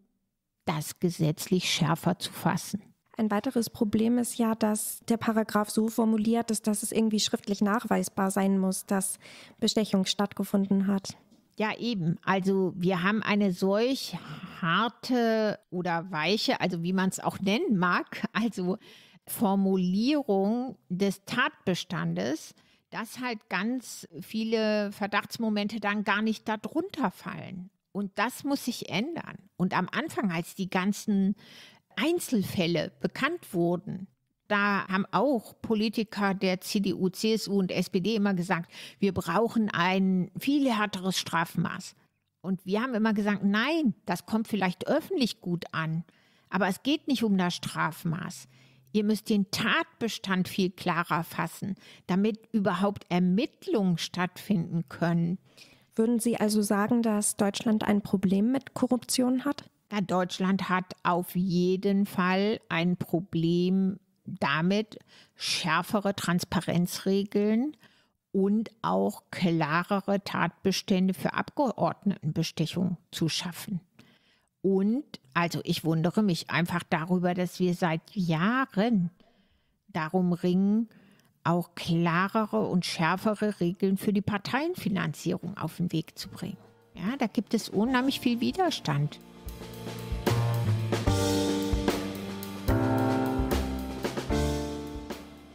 das gesetzlich schärfer zu fassen. Ein weiteres Problem ist ja, dass der Paragraph so formuliert ist, dass es irgendwie schriftlich nachweisbar sein muss, dass Bestechung stattgefunden hat. Ja, eben. Also wir haben eine solch harte oder weiche, also wie man es auch nennen mag, also Formulierung des Tatbestandes, dass halt ganz viele Verdachtsmomente dann gar nicht darunter fallen. Und das muss sich ändern. Und am Anfang, als die ganzen Einzelfälle bekannt wurden, da haben auch Politiker der CDU, CSU und SPD immer gesagt, wir brauchen ein viel härteres Strafmaß. Und wir haben immer gesagt, nein, das kommt vielleicht öffentlich gut an, aber es geht nicht um das Strafmaß. Ihr müsst den Tatbestand viel klarer fassen, damit überhaupt Ermittlungen stattfinden können. Würden Sie also sagen, dass Deutschland ein Problem mit Korruption hat? Ja, Deutschland hat auf jeden Fall ein Problem damit, schärfere Transparenzregeln und auch klarere Tatbestände für Abgeordnetenbestechung zu schaffen. Und also ich wundere mich einfach darüber, dass wir seit Jahren darum ringen, auch klarere und schärfere Regeln für die Parteienfinanzierung auf den Weg zu bringen. Ja, da gibt es unheimlich viel Widerstand.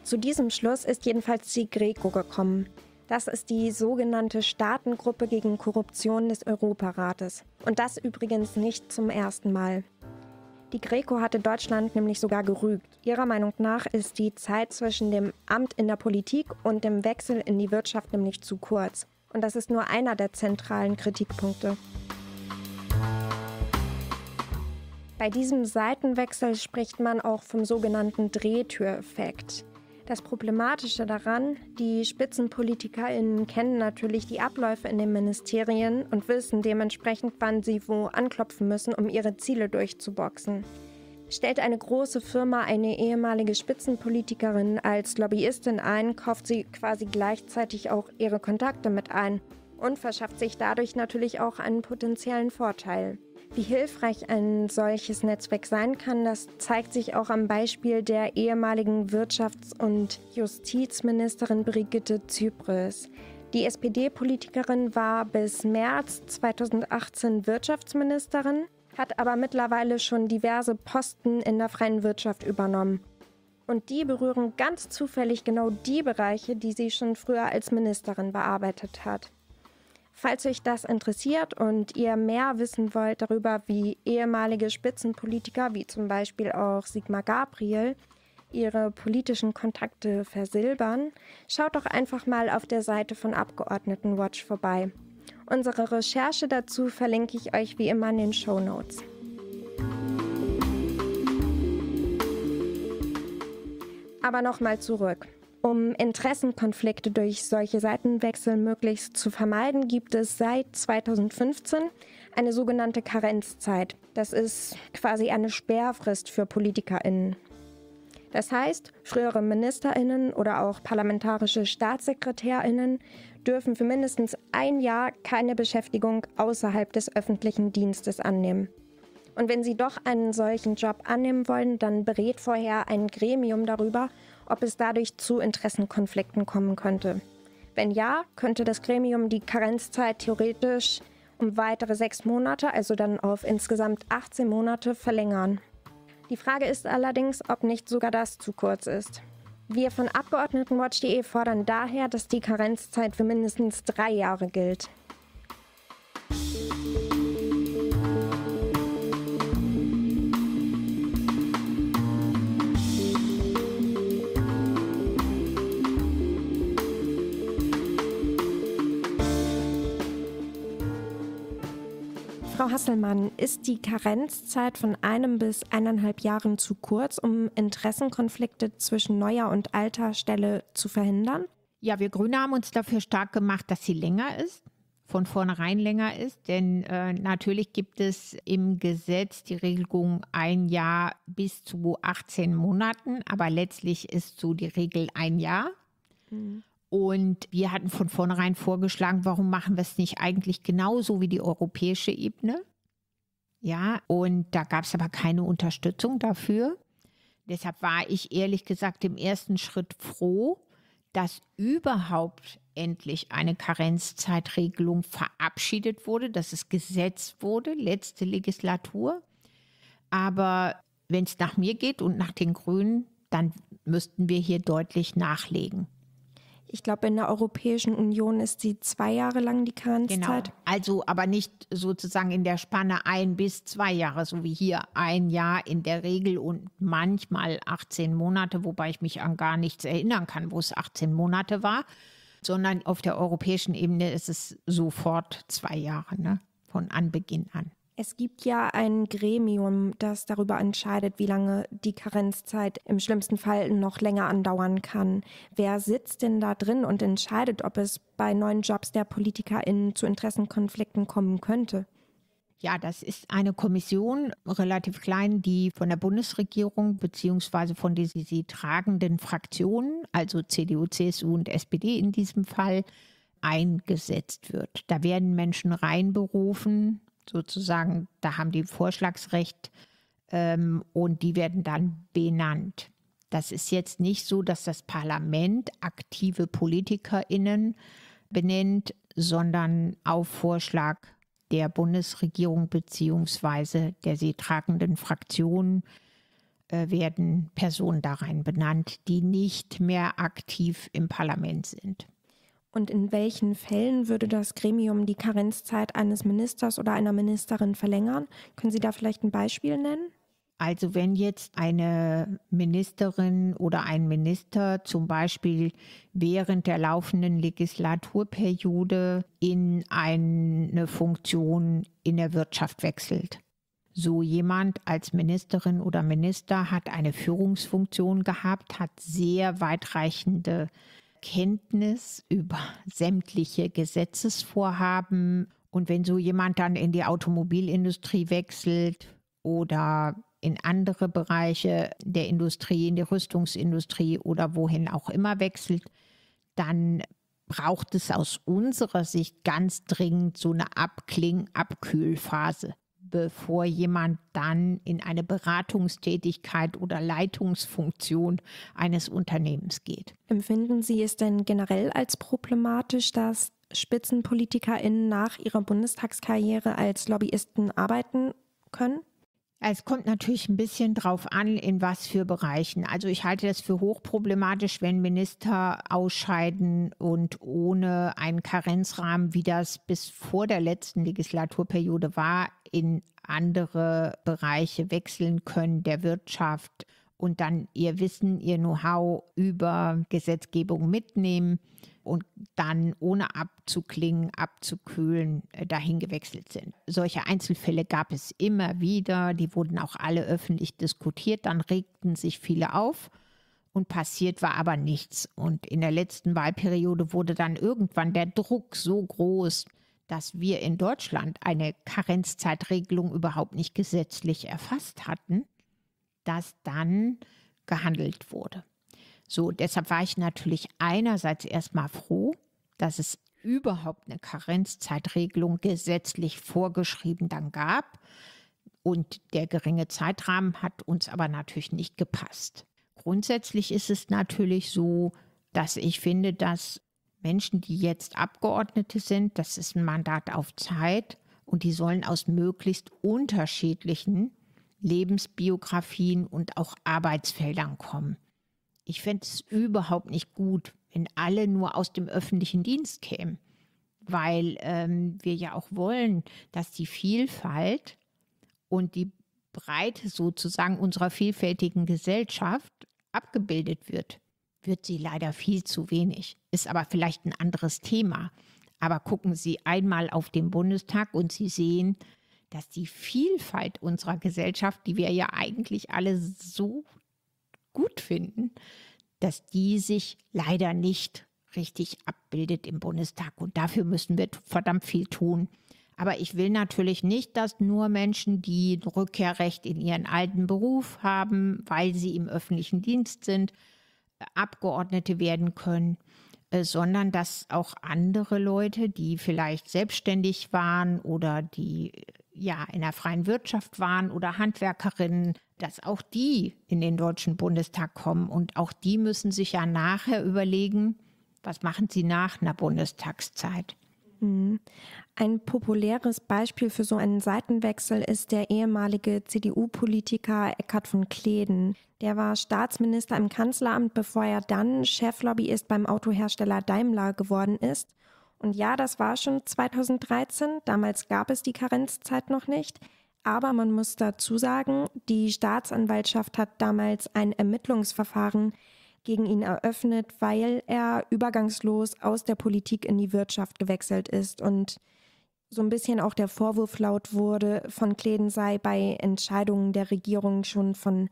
Zu diesem Schluss ist jedenfalls die Greco gekommen. Das ist die sogenannte Staatengruppe gegen Korruption des Europarates. Und das übrigens nicht zum ersten Mal. Die Greco hatte Deutschland nämlich sogar gerügt. Ihrer Meinung nach ist die Zeit zwischen dem Amt in der Politik und dem Wechsel in die Wirtschaft nämlich zu kurz. Und das ist nur einer der zentralen Kritikpunkte. Bei diesem Seitenwechsel spricht man auch vom sogenannten Drehtüreffekt. Das Problematische daran, die SpitzenpolitikerInnen kennen natürlich die Abläufe in den Ministerien und wissen dementsprechend, wann sie wo anklopfen müssen, um ihre Ziele durchzuboxen. Stellt eine große Firma eine ehemalige Spitzenpolitikerin als Lobbyistin ein, kauft sie quasi gleichzeitig auch ihre Kontakte mit ein und verschafft sich dadurch natürlich auch einen potenziellen Vorteil. Wie hilfreich ein solches Netzwerk sein kann, das zeigt sich auch am Beispiel der ehemaligen Wirtschafts- und Justizministerin Brigitte Zypris. Die SPD-Politikerin war bis März 2018 Wirtschaftsministerin, hat aber mittlerweile schon diverse Posten in der freien Wirtschaft übernommen. Und die berühren ganz zufällig genau die Bereiche, die sie schon früher als Ministerin bearbeitet hat. Falls euch das interessiert und ihr mehr wissen wollt darüber, wie ehemalige Spitzenpolitiker, wie zum Beispiel auch Sigmar Gabriel, ihre politischen Kontakte versilbern, schaut doch einfach mal auf der Seite von Abgeordnetenwatch vorbei. Unsere Recherche dazu verlinke ich euch wie immer in den Show Notes. Aber nochmal zurück. Um Interessenkonflikte durch solche Seitenwechsel möglichst zu vermeiden, gibt es seit 2015 eine sogenannte Karenzzeit. Das ist quasi eine Sperrfrist für Politikerinnen. Das heißt, frühere Ministerinnen oder auch parlamentarische Staatssekretärinnen dürfen für mindestens ein Jahr keine Beschäftigung außerhalb des öffentlichen Dienstes annehmen. Und wenn sie doch einen solchen Job annehmen wollen, dann berät vorher ein Gremium darüber, ob es dadurch zu Interessenkonflikten kommen könnte. Wenn ja, könnte das Gremium die Karenzzeit theoretisch um weitere sechs Monate, also dann auf insgesamt 18 Monate, verlängern. Die Frage ist allerdings, ob nicht sogar das zu kurz ist. Wir von Abgeordnetenwatch.de fordern daher, dass die Karenzzeit für mindestens drei Jahre gilt. Frau Hasselmann, ist die Karenzzeit von einem bis eineinhalb Jahren zu kurz, um Interessenkonflikte zwischen neuer und alter Stelle zu verhindern? Ja, wir Grüne haben uns dafür stark gemacht, dass sie länger ist von vornherein länger ist, denn äh, natürlich gibt es im Gesetz die Regelung ein Jahr bis zu 18 Monaten, aber letztlich ist so die Regel ein Jahr. Mhm. Und wir hatten von vornherein vorgeschlagen, warum machen wir es nicht eigentlich genauso wie die europäische Ebene? Ja, und da gab es aber keine Unterstützung dafür. Deshalb war ich ehrlich gesagt im ersten Schritt froh, dass überhaupt endlich eine Karenzzeitregelung verabschiedet wurde, dass es gesetzt wurde, letzte Legislatur. Aber wenn es nach mir geht und nach den Grünen, dann müssten wir hier deutlich nachlegen ich glaube, in der Europäischen Union ist sie zwei Jahre lang die Karenzzeit. Genau. Also aber nicht sozusagen in der Spanne ein bis zwei Jahre, so wie hier ein Jahr in der Regel und manchmal 18 Monate, wobei ich mich an gar nichts erinnern kann, wo es 18 Monate war, sondern auf der europäischen Ebene ist es sofort zwei Jahre, ne? von Anbeginn an. Es gibt ja ein Gremium, das darüber entscheidet, wie lange die Karenzzeit im schlimmsten Fall noch länger andauern kann. Wer sitzt denn da drin und entscheidet, ob es bei neuen Jobs der PolitikerInnen zu Interessenkonflikten kommen könnte? Ja, das ist eine Kommission, relativ klein, die von der Bundesregierung bzw. von den sie tragenden Fraktionen, also CDU, CSU und SPD in diesem Fall, eingesetzt wird. Da werden Menschen reinberufen, sozusagen, da haben die Vorschlagsrecht ähm, und die werden dann benannt. Das ist jetzt nicht so, dass das Parlament aktive PolitikerInnen benennt, sondern auf Vorschlag der Bundesregierung bzw. der sie tragenden Fraktionen äh, werden Personen da rein benannt, die nicht mehr aktiv im Parlament sind. Und in welchen Fällen würde das Gremium die Karenzzeit eines Ministers oder einer Ministerin verlängern? Können Sie da vielleicht ein Beispiel nennen? Also wenn jetzt eine Ministerin oder ein Minister zum Beispiel während der laufenden Legislaturperiode in eine Funktion in der Wirtschaft wechselt. So jemand als Ministerin oder Minister hat eine Führungsfunktion gehabt, hat sehr weitreichende Kenntnis über sämtliche Gesetzesvorhaben. Und wenn so jemand dann in die Automobilindustrie wechselt oder in andere Bereiche der Industrie, in die Rüstungsindustrie oder wohin auch immer wechselt, dann braucht es aus unserer Sicht ganz dringend so eine Abkling-Abkühlphase bevor jemand dann in eine Beratungstätigkeit oder Leitungsfunktion eines Unternehmens geht. Empfinden Sie es denn generell als problematisch, dass SpitzenpolitikerInnen nach ihrer Bundestagskarriere als Lobbyisten arbeiten können? Es kommt natürlich ein bisschen drauf an, in was für Bereichen. Also ich halte das für hochproblematisch, wenn Minister ausscheiden und ohne einen Karenzrahmen, wie das bis vor der letzten Legislaturperiode war, in andere Bereiche wechseln können der Wirtschaft und dann ihr Wissen, ihr Know-how über Gesetzgebung mitnehmen und dann ohne abzuklingen, abzukühlen, äh, dahin gewechselt sind. Solche Einzelfälle gab es immer wieder, die wurden auch alle öffentlich diskutiert, dann regten sich viele auf und passiert war aber nichts. Und in der letzten Wahlperiode wurde dann irgendwann der Druck so groß, dass wir in Deutschland eine Karenzzeitregelung überhaupt nicht gesetzlich erfasst hatten, dass dann gehandelt wurde. So, deshalb war ich natürlich einerseits erstmal froh, dass es überhaupt eine Karenzzeitregelung gesetzlich vorgeschrieben dann gab. Und der geringe Zeitrahmen hat uns aber natürlich nicht gepasst. Grundsätzlich ist es natürlich so, dass ich finde, dass Menschen, die jetzt Abgeordnete sind, das ist ein Mandat auf Zeit und die sollen aus möglichst unterschiedlichen Lebensbiografien und auch Arbeitsfeldern kommen. Ich fände es überhaupt nicht gut, wenn alle nur aus dem öffentlichen Dienst kämen, weil ähm, wir ja auch wollen, dass die Vielfalt und die Breite sozusagen unserer vielfältigen Gesellschaft abgebildet wird. Wird sie leider viel zu wenig, ist aber vielleicht ein anderes Thema. Aber gucken Sie einmal auf den Bundestag und Sie sehen, dass die Vielfalt unserer Gesellschaft, die wir ja eigentlich alle so gut finden, dass die sich leider nicht richtig abbildet im Bundestag. Und dafür müssen wir verdammt viel tun. Aber ich will natürlich nicht, dass nur Menschen, die Rückkehrrecht in ihren alten Beruf haben, weil sie im öffentlichen Dienst sind, Abgeordnete werden können, äh, sondern dass auch andere Leute, die vielleicht selbstständig waren oder die ja in der freien Wirtschaft waren oder Handwerkerinnen, dass auch die in den Deutschen Bundestag kommen und auch die müssen sich ja nachher überlegen, was machen sie nach einer Bundestagszeit. Mhm. Ein populäres Beispiel für so einen Seitenwechsel ist der ehemalige CDU-Politiker Eckhard von Kleden. Der war Staatsminister im Kanzleramt, bevor er dann Cheflobbyist beim Autohersteller Daimler geworden ist. Und ja, das war schon 2013, damals gab es die Karenzzeit noch nicht. Aber man muss dazu sagen, die Staatsanwaltschaft hat damals ein Ermittlungsverfahren gegen ihn eröffnet, weil er übergangslos aus der Politik in die Wirtschaft gewechselt ist und so ein bisschen auch der Vorwurf laut wurde, von Kleden sei bei Entscheidungen der Regierung schon von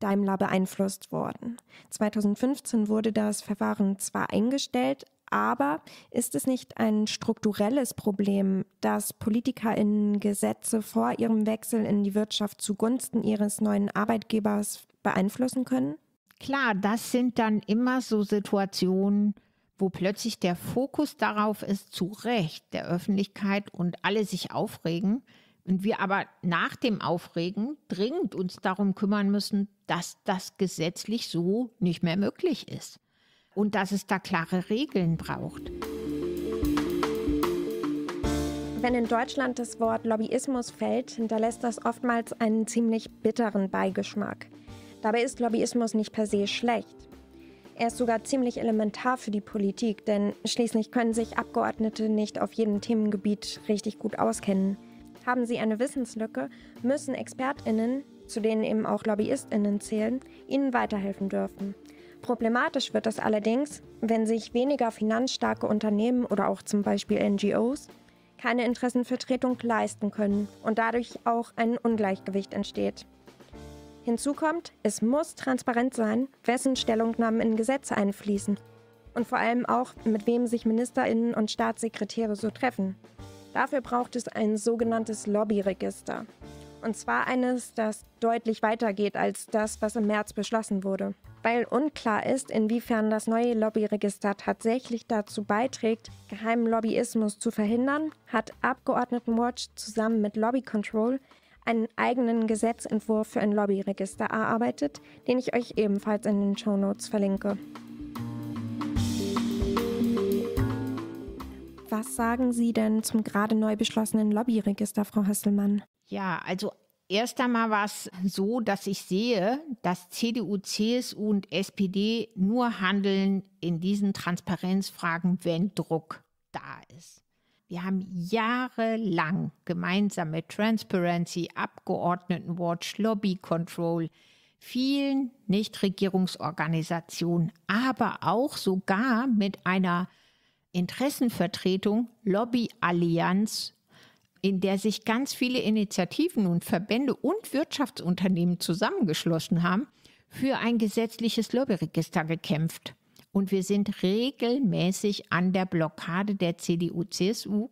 Daimler beeinflusst worden. 2015 wurde das Verfahren zwar eingestellt, aber ist es nicht ein strukturelles Problem, dass PolitikerInnen Gesetze vor ihrem Wechsel in die Wirtschaft zugunsten ihres neuen Arbeitgebers beeinflussen können? Klar, das sind dann immer so Situationen, wo plötzlich der Fokus darauf ist, zu Recht der Öffentlichkeit und alle sich aufregen und wir aber nach dem Aufregen dringend uns darum kümmern müssen, dass das gesetzlich so nicht mehr möglich ist und dass es da klare Regeln braucht. Wenn in Deutschland das Wort Lobbyismus fällt, hinterlässt das oftmals einen ziemlich bitteren Beigeschmack. Dabei ist Lobbyismus nicht per se schlecht. Er ist sogar ziemlich elementar für die Politik, denn schließlich können sich Abgeordnete nicht auf jedem Themengebiet richtig gut auskennen. Haben sie eine Wissenslücke, müssen Expertinnen, zu denen eben auch Lobbyistinnen zählen, ihnen weiterhelfen dürfen. Problematisch wird es allerdings, wenn sich weniger finanzstarke Unternehmen oder auch zum Beispiel NGOs keine Interessenvertretung leisten können und dadurch auch ein Ungleichgewicht entsteht. Hinzu kommt, es muss transparent sein, wessen Stellungnahmen in Gesetze einfließen und vor allem auch, mit wem sich Ministerinnen und Staatssekretäre so treffen. Dafür braucht es ein sogenanntes Lobbyregister. Und zwar eines, das deutlich weitergeht als das, was im März beschlossen wurde weil unklar ist, inwiefern das neue Lobbyregister tatsächlich dazu beiträgt, geheimen Lobbyismus zu verhindern, hat Abgeordnetenwatch zusammen mit Lobby Control einen eigenen Gesetzentwurf für ein Lobbyregister erarbeitet, den ich euch ebenfalls in den Show Notes verlinke. Was sagen Sie denn zum gerade neu beschlossenen Lobbyregister, Frau Hasselmann? Ja, also Erst einmal war es so, dass ich sehe, dass CDU, CSU und SPD nur handeln in diesen Transparenzfragen, wenn Druck da ist. Wir haben jahrelang gemeinsam mit Transparency, Abgeordnetenwatch, Lobby Control, vielen Nichtregierungsorganisationen, aber auch sogar mit einer Interessenvertretung Lobbyallianz in der sich ganz viele Initiativen und Verbände und Wirtschaftsunternehmen zusammengeschlossen haben, für ein gesetzliches Lobbyregister gekämpft. Und wir sind regelmäßig an der Blockade der CDU-CSU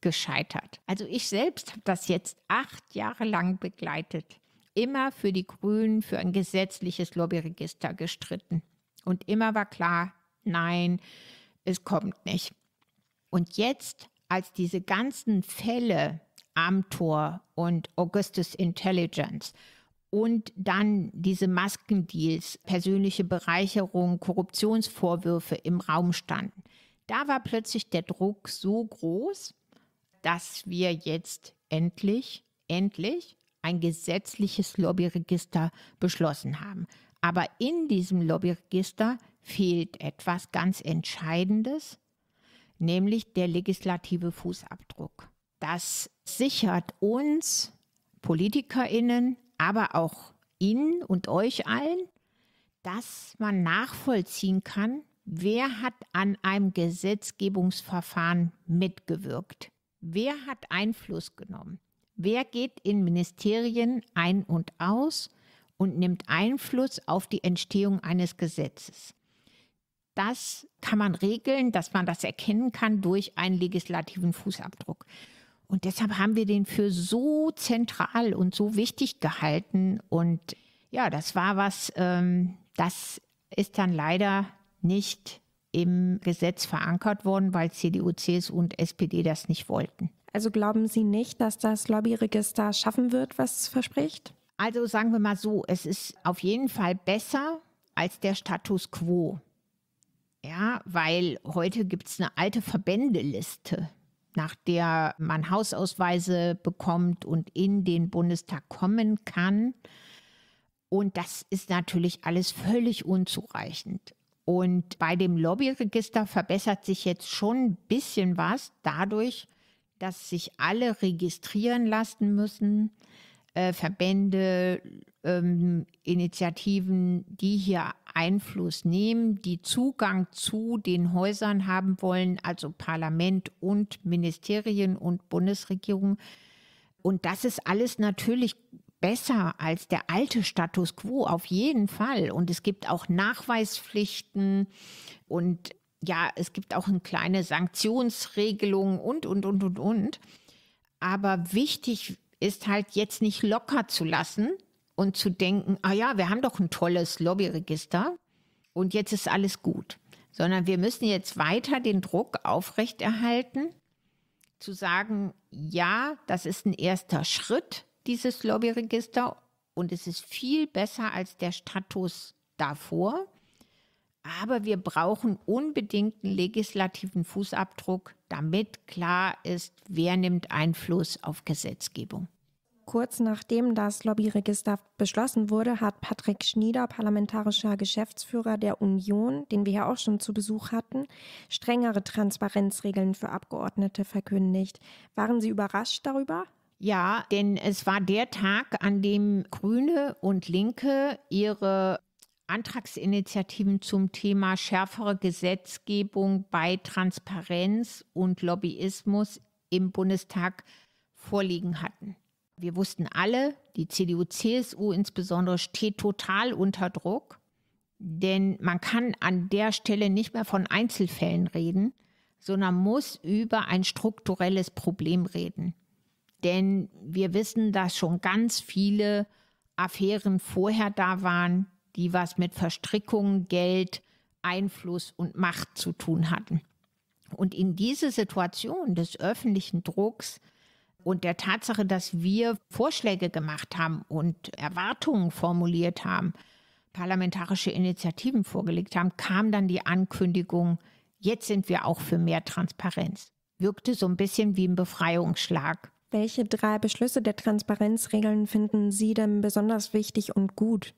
gescheitert. Also ich selbst habe das jetzt acht Jahre lang begleitet. Immer für die Grünen, für ein gesetzliches Lobbyregister gestritten. Und immer war klar, nein, es kommt nicht. Und jetzt als diese ganzen Fälle Amtor und Augustus Intelligence und dann diese Maskendeals, persönliche Bereicherung, Korruptionsvorwürfe im Raum standen. Da war plötzlich der Druck so groß, dass wir jetzt endlich, endlich ein gesetzliches Lobbyregister beschlossen haben. Aber in diesem Lobbyregister fehlt etwas ganz Entscheidendes, nämlich der legislative Fußabdruck. Das sichert uns Politikerinnen, aber auch Ihnen und euch allen, dass man nachvollziehen kann, wer hat an einem Gesetzgebungsverfahren mitgewirkt, wer hat Einfluss genommen, wer geht in Ministerien ein und aus und nimmt Einfluss auf die Entstehung eines Gesetzes das kann man regeln, dass man das erkennen kann durch einen legislativen Fußabdruck. Und deshalb haben wir den für so zentral und so wichtig gehalten. Und ja, das war was, ähm, das ist dann leider nicht im Gesetz verankert worden, weil CDU, CSU und SPD das nicht wollten. Also glauben Sie nicht, dass das Lobbyregister schaffen wird, was es verspricht? Also sagen wir mal so, es ist auf jeden Fall besser als der Status quo. Ja, weil heute gibt es eine alte Verbändeliste, nach der man Hausausweise bekommt und in den Bundestag kommen kann. Und das ist natürlich alles völlig unzureichend. Und bei dem Lobbyregister verbessert sich jetzt schon ein bisschen was dadurch, dass sich alle registrieren lassen müssen, äh, Verbände, ähm, Initiativen, die hier Einfluss nehmen, die Zugang zu den Häusern haben wollen, also Parlament und Ministerien und Bundesregierung. Und das ist alles natürlich besser als der alte Status quo, auf jeden Fall. Und es gibt auch Nachweispflichten und ja, es gibt auch eine kleine Sanktionsregelung und, und, und, und, und. Aber wichtig ist halt jetzt nicht locker zu lassen, und zu denken, ah ja, wir haben doch ein tolles Lobbyregister und jetzt ist alles gut, sondern wir müssen jetzt weiter den Druck aufrechterhalten, zu sagen, ja, das ist ein erster Schritt, dieses Lobbyregister und es ist viel besser als der Status davor. Aber wir brauchen unbedingt einen legislativen Fußabdruck, damit klar ist, wer nimmt Einfluss auf Gesetzgebung. Kurz nachdem das Lobbyregister beschlossen wurde, hat Patrick Schnieder, parlamentarischer Geschäftsführer der Union, den wir ja auch schon zu Besuch hatten, strengere Transparenzregeln für Abgeordnete verkündigt. Waren Sie überrascht darüber? Ja, denn es war der Tag, an dem Grüne und Linke ihre Antragsinitiativen zum Thema schärfere Gesetzgebung bei Transparenz und Lobbyismus im Bundestag vorliegen hatten. Wir wussten alle, die CDU, CSU insbesondere steht total unter Druck, denn man kann an der Stelle nicht mehr von Einzelfällen reden, sondern muss über ein strukturelles Problem reden. Denn wir wissen, dass schon ganz viele Affären vorher da waren, die was mit Verstrickungen, Geld, Einfluss und Macht zu tun hatten. Und in diese Situation des öffentlichen Drucks und der Tatsache, dass wir Vorschläge gemacht haben und Erwartungen formuliert haben, parlamentarische Initiativen vorgelegt haben, kam dann die Ankündigung, jetzt sind wir auch für mehr Transparenz. Wirkte so ein bisschen wie ein Befreiungsschlag. Welche drei Beschlüsse der Transparenzregeln finden Sie denn besonders wichtig und gut?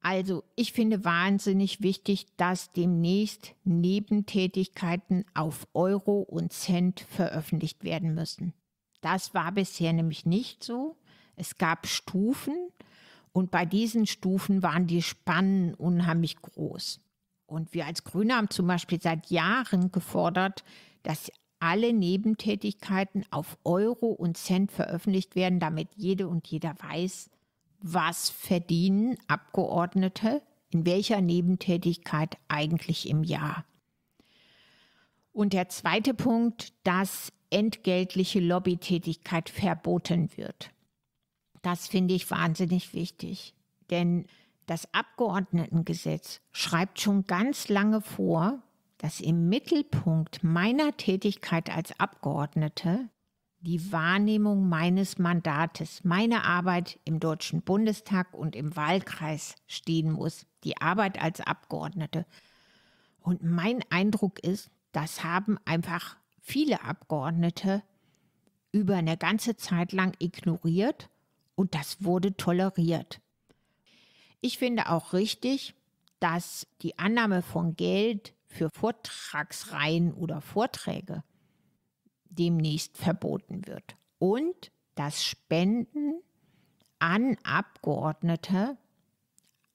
Also, ich finde wahnsinnig wichtig, dass demnächst Nebentätigkeiten auf Euro und Cent veröffentlicht werden müssen. Das war bisher nämlich nicht so. Es gab Stufen und bei diesen Stufen waren die Spannen unheimlich groß. Und wir als Grüne haben zum Beispiel seit Jahren gefordert, dass alle Nebentätigkeiten auf Euro und Cent veröffentlicht werden, damit jede und jeder weiß, was verdienen Abgeordnete in welcher Nebentätigkeit eigentlich im Jahr. Und der zweite Punkt, dass entgeltliche Lobbytätigkeit verboten wird. Das finde ich wahnsinnig wichtig, denn das Abgeordnetengesetz schreibt schon ganz lange vor, dass im Mittelpunkt meiner Tätigkeit als Abgeordnete die Wahrnehmung meines Mandates, meine Arbeit im Deutschen Bundestag und im Wahlkreis stehen muss, die Arbeit als Abgeordnete. Und mein Eindruck ist, das haben einfach viele Abgeordnete über eine ganze Zeit lang ignoriert und das wurde toleriert. Ich finde auch richtig, dass die Annahme von Geld für Vortragsreihen oder Vorträge demnächst verboten wird und dass Spenden an Abgeordnete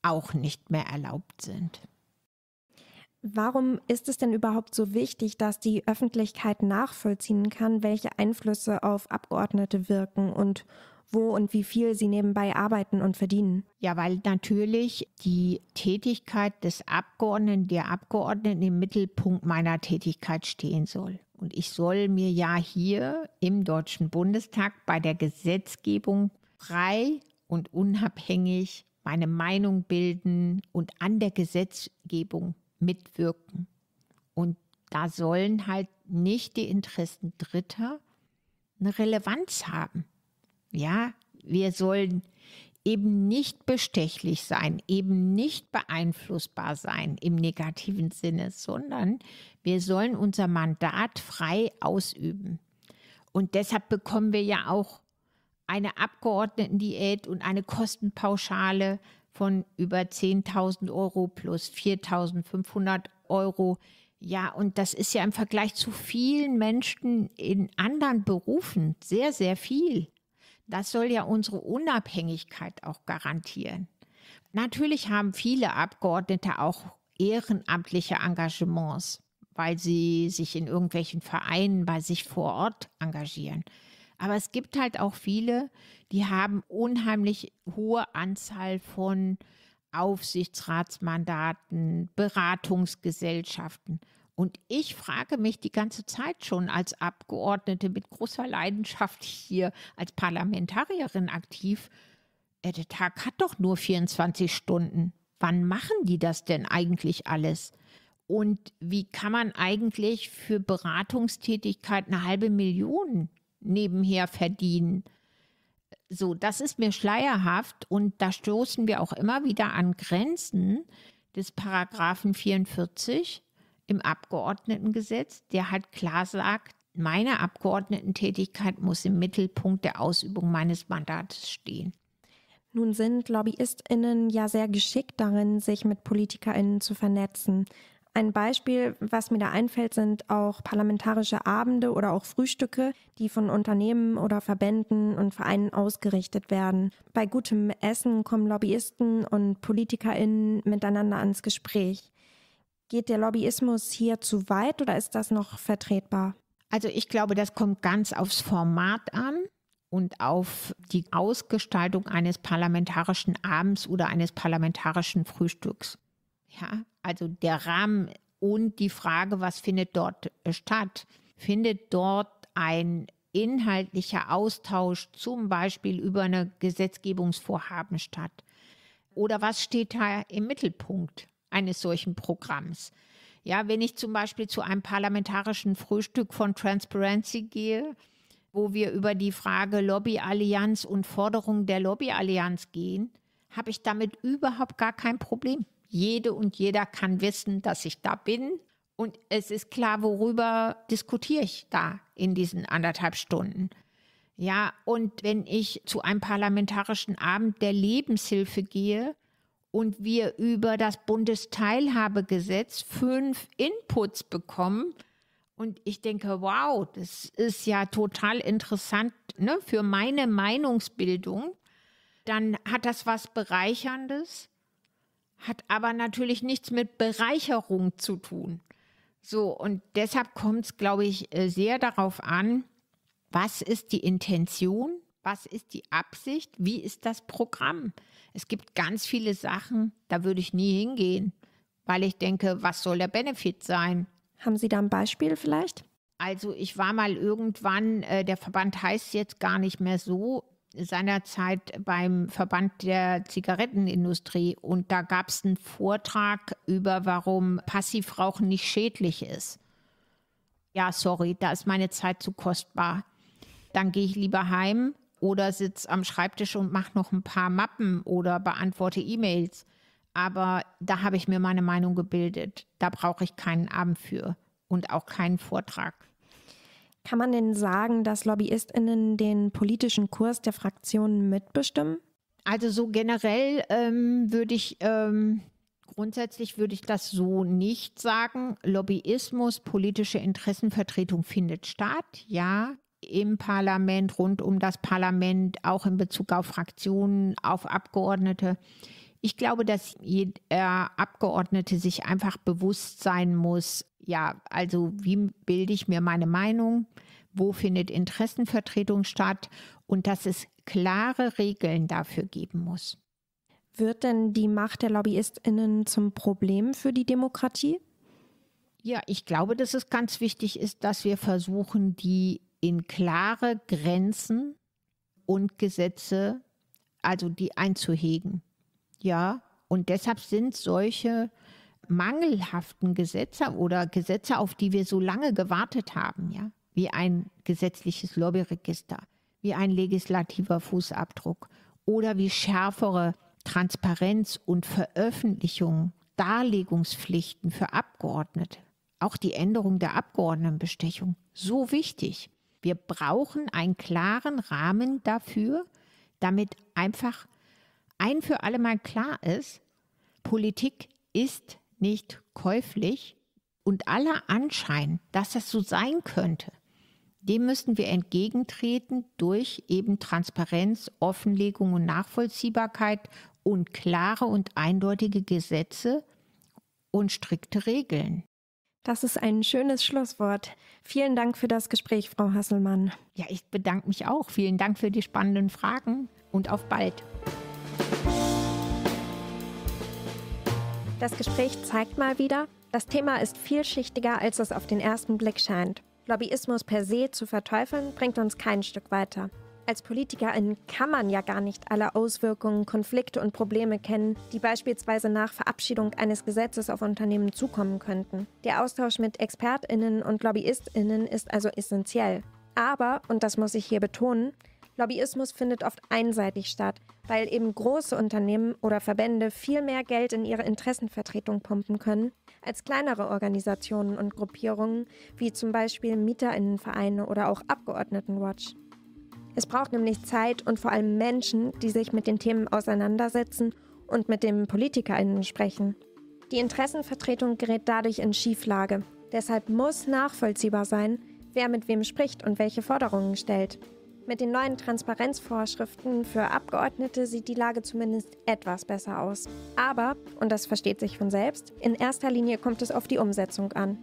auch nicht mehr erlaubt sind. Warum ist es denn überhaupt so wichtig, dass die Öffentlichkeit nachvollziehen kann, welche Einflüsse auf Abgeordnete wirken und wo und wie viel sie nebenbei arbeiten und verdienen? Ja, weil natürlich die Tätigkeit des Abgeordneten, der Abgeordneten im Mittelpunkt meiner Tätigkeit stehen soll. Und ich soll mir ja hier im Deutschen Bundestag bei der Gesetzgebung frei und unabhängig meine Meinung bilden und an der Gesetzgebung mitwirken. Und da sollen halt nicht die Interessen Dritter eine Relevanz haben. Ja, wir sollen eben nicht bestechlich sein, eben nicht beeinflussbar sein im negativen Sinne, sondern wir sollen unser Mandat frei ausüben. Und deshalb bekommen wir ja auch eine Abgeordnetendiät und eine Kostenpauschale, von über 10.000 Euro plus 4.500 Euro. Ja, und das ist ja im Vergleich zu vielen Menschen in anderen Berufen sehr, sehr viel. Das soll ja unsere Unabhängigkeit auch garantieren. Natürlich haben viele Abgeordnete auch ehrenamtliche Engagements, weil sie sich in irgendwelchen Vereinen bei sich vor Ort engagieren. Aber es gibt halt auch viele, die haben unheimlich hohe Anzahl von Aufsichtsratsmandaten, Beratungsgesellschaften. Und ich frage mich die ganze Zeit schon als Abgeordnete mit großer Leidenschaft hier als Parlamentarierin aktiv, äh, der Tag hat doch nur 24 Stunden. Wann machen die das denn eigentlich alles? Und wie kann man eigentlich für Beratungstätigkeit eine halbe Million nebenher verdienen. So, das ist mir schleierhaft und da stoßen wir auch immer wieder an Grenzen des Paragraphen 44 im Abgeordnetengesetz, der halt klar sagt, meine Abgeordnetentätigkeit muss im Mittelpunkt der Ausübung meines Mandates stehen. Nun sind LobbyistInnen ja sehr geschickt darin, sich mit PolitikerInnen zu vernetzen. Ein Beispiel, was mir da einfällt, sind auch parlamentarische Abende oder auch Frühstücke, die von Unternehmen oder Verbänden und Vereinen ausgerichtet werden. Bei gutem Essen kommen Lobbyisten und PolitikerInnen miteinander ans Gespräch. Geht der Lobbyismus hier zu weit oder ist das noch vertretbar? Also ich glaube, das kommt ganz aufs Format an und auf die Ausgestaltung eines parlamentarischen Abends oder eines parlamentarischen Frühstücks. Ja, also der Rahmen und die Frage, was findet dort äh, statt? Findet dort ein inhaltlicher Austausch zum Beispiel über eine Gesetzgebungsvorhaben statt? Oder was steht da im Mittelpunkt eines solchen Programms? Ja, wenn ich zum Beispiel zu einem parlamentarischen Frühstück von Transparency gehe, wo wir über die Frage Lobbyallianz und Forderung der Lobbyallianz gehen, habe ich damit überhaupt gar kein Problem. Jede und jeder kann wissen, dass ich da bin. Und es ist klar, worüber diskutiere ich da in diesen anderthalb Stunden. Ja, und wenn ich zu einem parlamentarischen Abend der Lebenshilfe gehe und wir über das Bundesteilhabegesetz fünf Inputs bekommen, und ich denke, wow, das ist ja total interessant ne, für meine Meinungsbildung, dann hat das was Bereicherndes hat aber natürlich nichts mit Bereicherung zu tun. So, und deshalb kommt es, glaube ich, äh, sehr darauf an, was ist die Intention, was ist die Absicht, wie ist das Programm. Es gibt ganz viele Sachen, da würde ich nie hingehen, weil ich denke, was soll der Benefit sein? Haben Sie da ein Beispiel vielleicht? Also ich war mal irgendwann, äh, der Verband heißt jetzt gar nicht mehr so, seinerzeit beim Verband der Zigarettenindustrie und da gab es einen Vortrag über, warum Passivrauchen nicht schädlich ist. Ja, sorry, da ist meine Zeit zu kostbar. Dann gehe ich lieber heim oder sitze am Schreibtisch und mache noch ein paar Mappen oder beantworte E-Mails. Aber da habe ich mir meine Meinung gebildet. Da brauche ich keinen Abend für und auch keinen Vortrag. Kann man denn sagen, dass Lobbyistinnen den politischen Kurs der Fraktionen mitbestimmen? Also so generell ähm, würde ich ähm, grundsätzlich würde ich das so nicht sagen. Lobbyismus, politische Interessenvertretung findet statt, ja, im Parlament, rund um das Parlament, auch in Bezug auf Fraktionen, auf Abgeordnete. Ich glaube, dass jeder äh, Abgeordnete sich einfach bewusst sein muss, ja, also wie bilde ich mir meine Meinung, wo findet Interessenvertretung statt und dass es klare Regeln dafür geben muss. Wird denn die Macht der Lobbyistinnen zum Problem für die Demokratie? Ja, ich glaube, dass es ganz wichtig ist, dass wir versuchen, die in klare Grenzen und Gesetze, also die einzuhegen. Ja, und deshalb sind solche mangelhaften Gesetze oder Gesetze, auf die wir so lange gewartet haben, ja, wie ein gesetzliches Lobbyregister, wie ein legislativer Fußabdruck oder wie schärfere Transparenz und Veröffentlichung, Darlegungspflichten für Abgeordnete, auch die Änderung der Abgeordnetenbestechung, so wichtig. Wir brauchen einen klaren Rahmen dafür, damit einfach ein für alle Mal klar ist, Politik ist nicht käuflich und aller Anschein, dass das so sein könnte, dem müssten wir entgegentreten durch eben Transparenz, Offenlegung und Nachvollziehbarkeit und klare und eindeutige Gesetze und strikte Regeln. Das ist ein schönes Schlusswort. Vielen Dank für das Gespräch, Frau Hasselmann. Ja, ich bedanke mich auch. Vielen Dank für die spannenden Fragen und auf bald. Das Gespräch zeigt mal wieder, das Thema ist vielschichtiger, als es auf den ersten Blick scheint. Lobbyismus per se zu verteufeln, bringt uns kein Stück weiter. Als Politikerin kann man ja gar nicht alle Auswirkungen, Konflikte und Probleme kennen, die beispielsweise nach Verabschiedung eines Gesetzes auf Unternehmen zukommen könnten. Der Austausch mit Expertinnen und Lobbyistinnen ist also essentiell. Aber, und das muss ich hier betonen, Lobbyismus findet oft einseitig statt, weil eben große Unternehmen oder Verbände viel mehr Geld in ihre Interessenvertretung pumpen können, als kleinere Organisationen und Gruppierungen, wie zum Beispiel Mieterinnenvereine oder auch Abgeordnetenwatch. Es braucht nämlich Zeit und vor allem Menschen, die sich mit den Themen auseinandersetzen und mit den PolitikerInnen sprechen. Die Interessenvertretung gerät dadurch in Schieflage. Deshalb muss nachvollziehbar sein, wer mit wem spricht und welche Forderungen stellt. Mit den neuen Transparenzvorschriften für Abgeordnete sieht die Lage zumindest etwas besser aus. Aber, und das versteht sich von selbst, in erster Linie kommt es auf die Umsetzung an.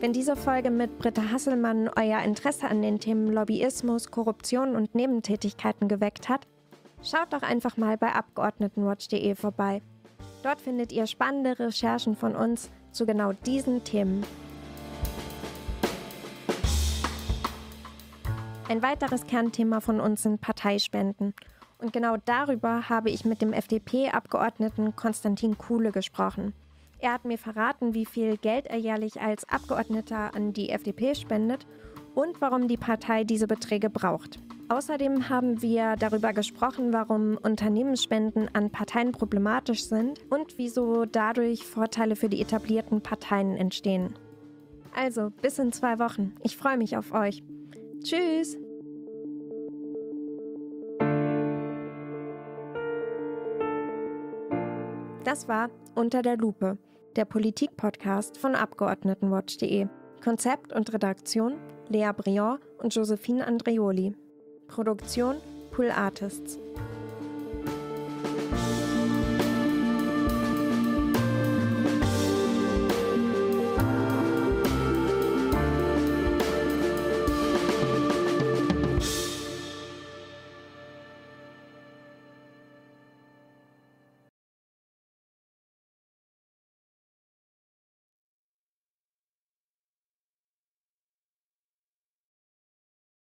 Wenn diese Folge mit Britta Hasselmann euer Interesse an den Themen Lobbyismus, Korruption und Nebentätigkeiten geweckt hat, schaut doch einfach mal bei abgeordnetenwatch.de vorbei. Dort findet ihr spannende Recherchen von uns zu genau diesen Themen. Ein weiteres Kernthema von uns sind Parteispenden. Und genau darüber habe ich mit dem FDP-Abgeordneten Konstantin Kuhle gesprochen. Er hat mir verraten, wie viel Geld er jährlich als Abgeordneter an die FDP spendet und warum die Partei diese Beträge braucht. Außerdem haben wir darüber gesprochen, warum Unternehmensspenden an Parteien problematisch sind und wieso dadurch Vorteile für die etablierten Parteien entstehen. Also, bis in zwei Wochen. Ich freue mich auf euch. Tschüss! Das war Unter der Lupe, der Politik-Podcast von Abgeordnetenwatch.de. Konzept und Redaktion Lea Briand und Josephine Andreoli. Produktion Pool Artists.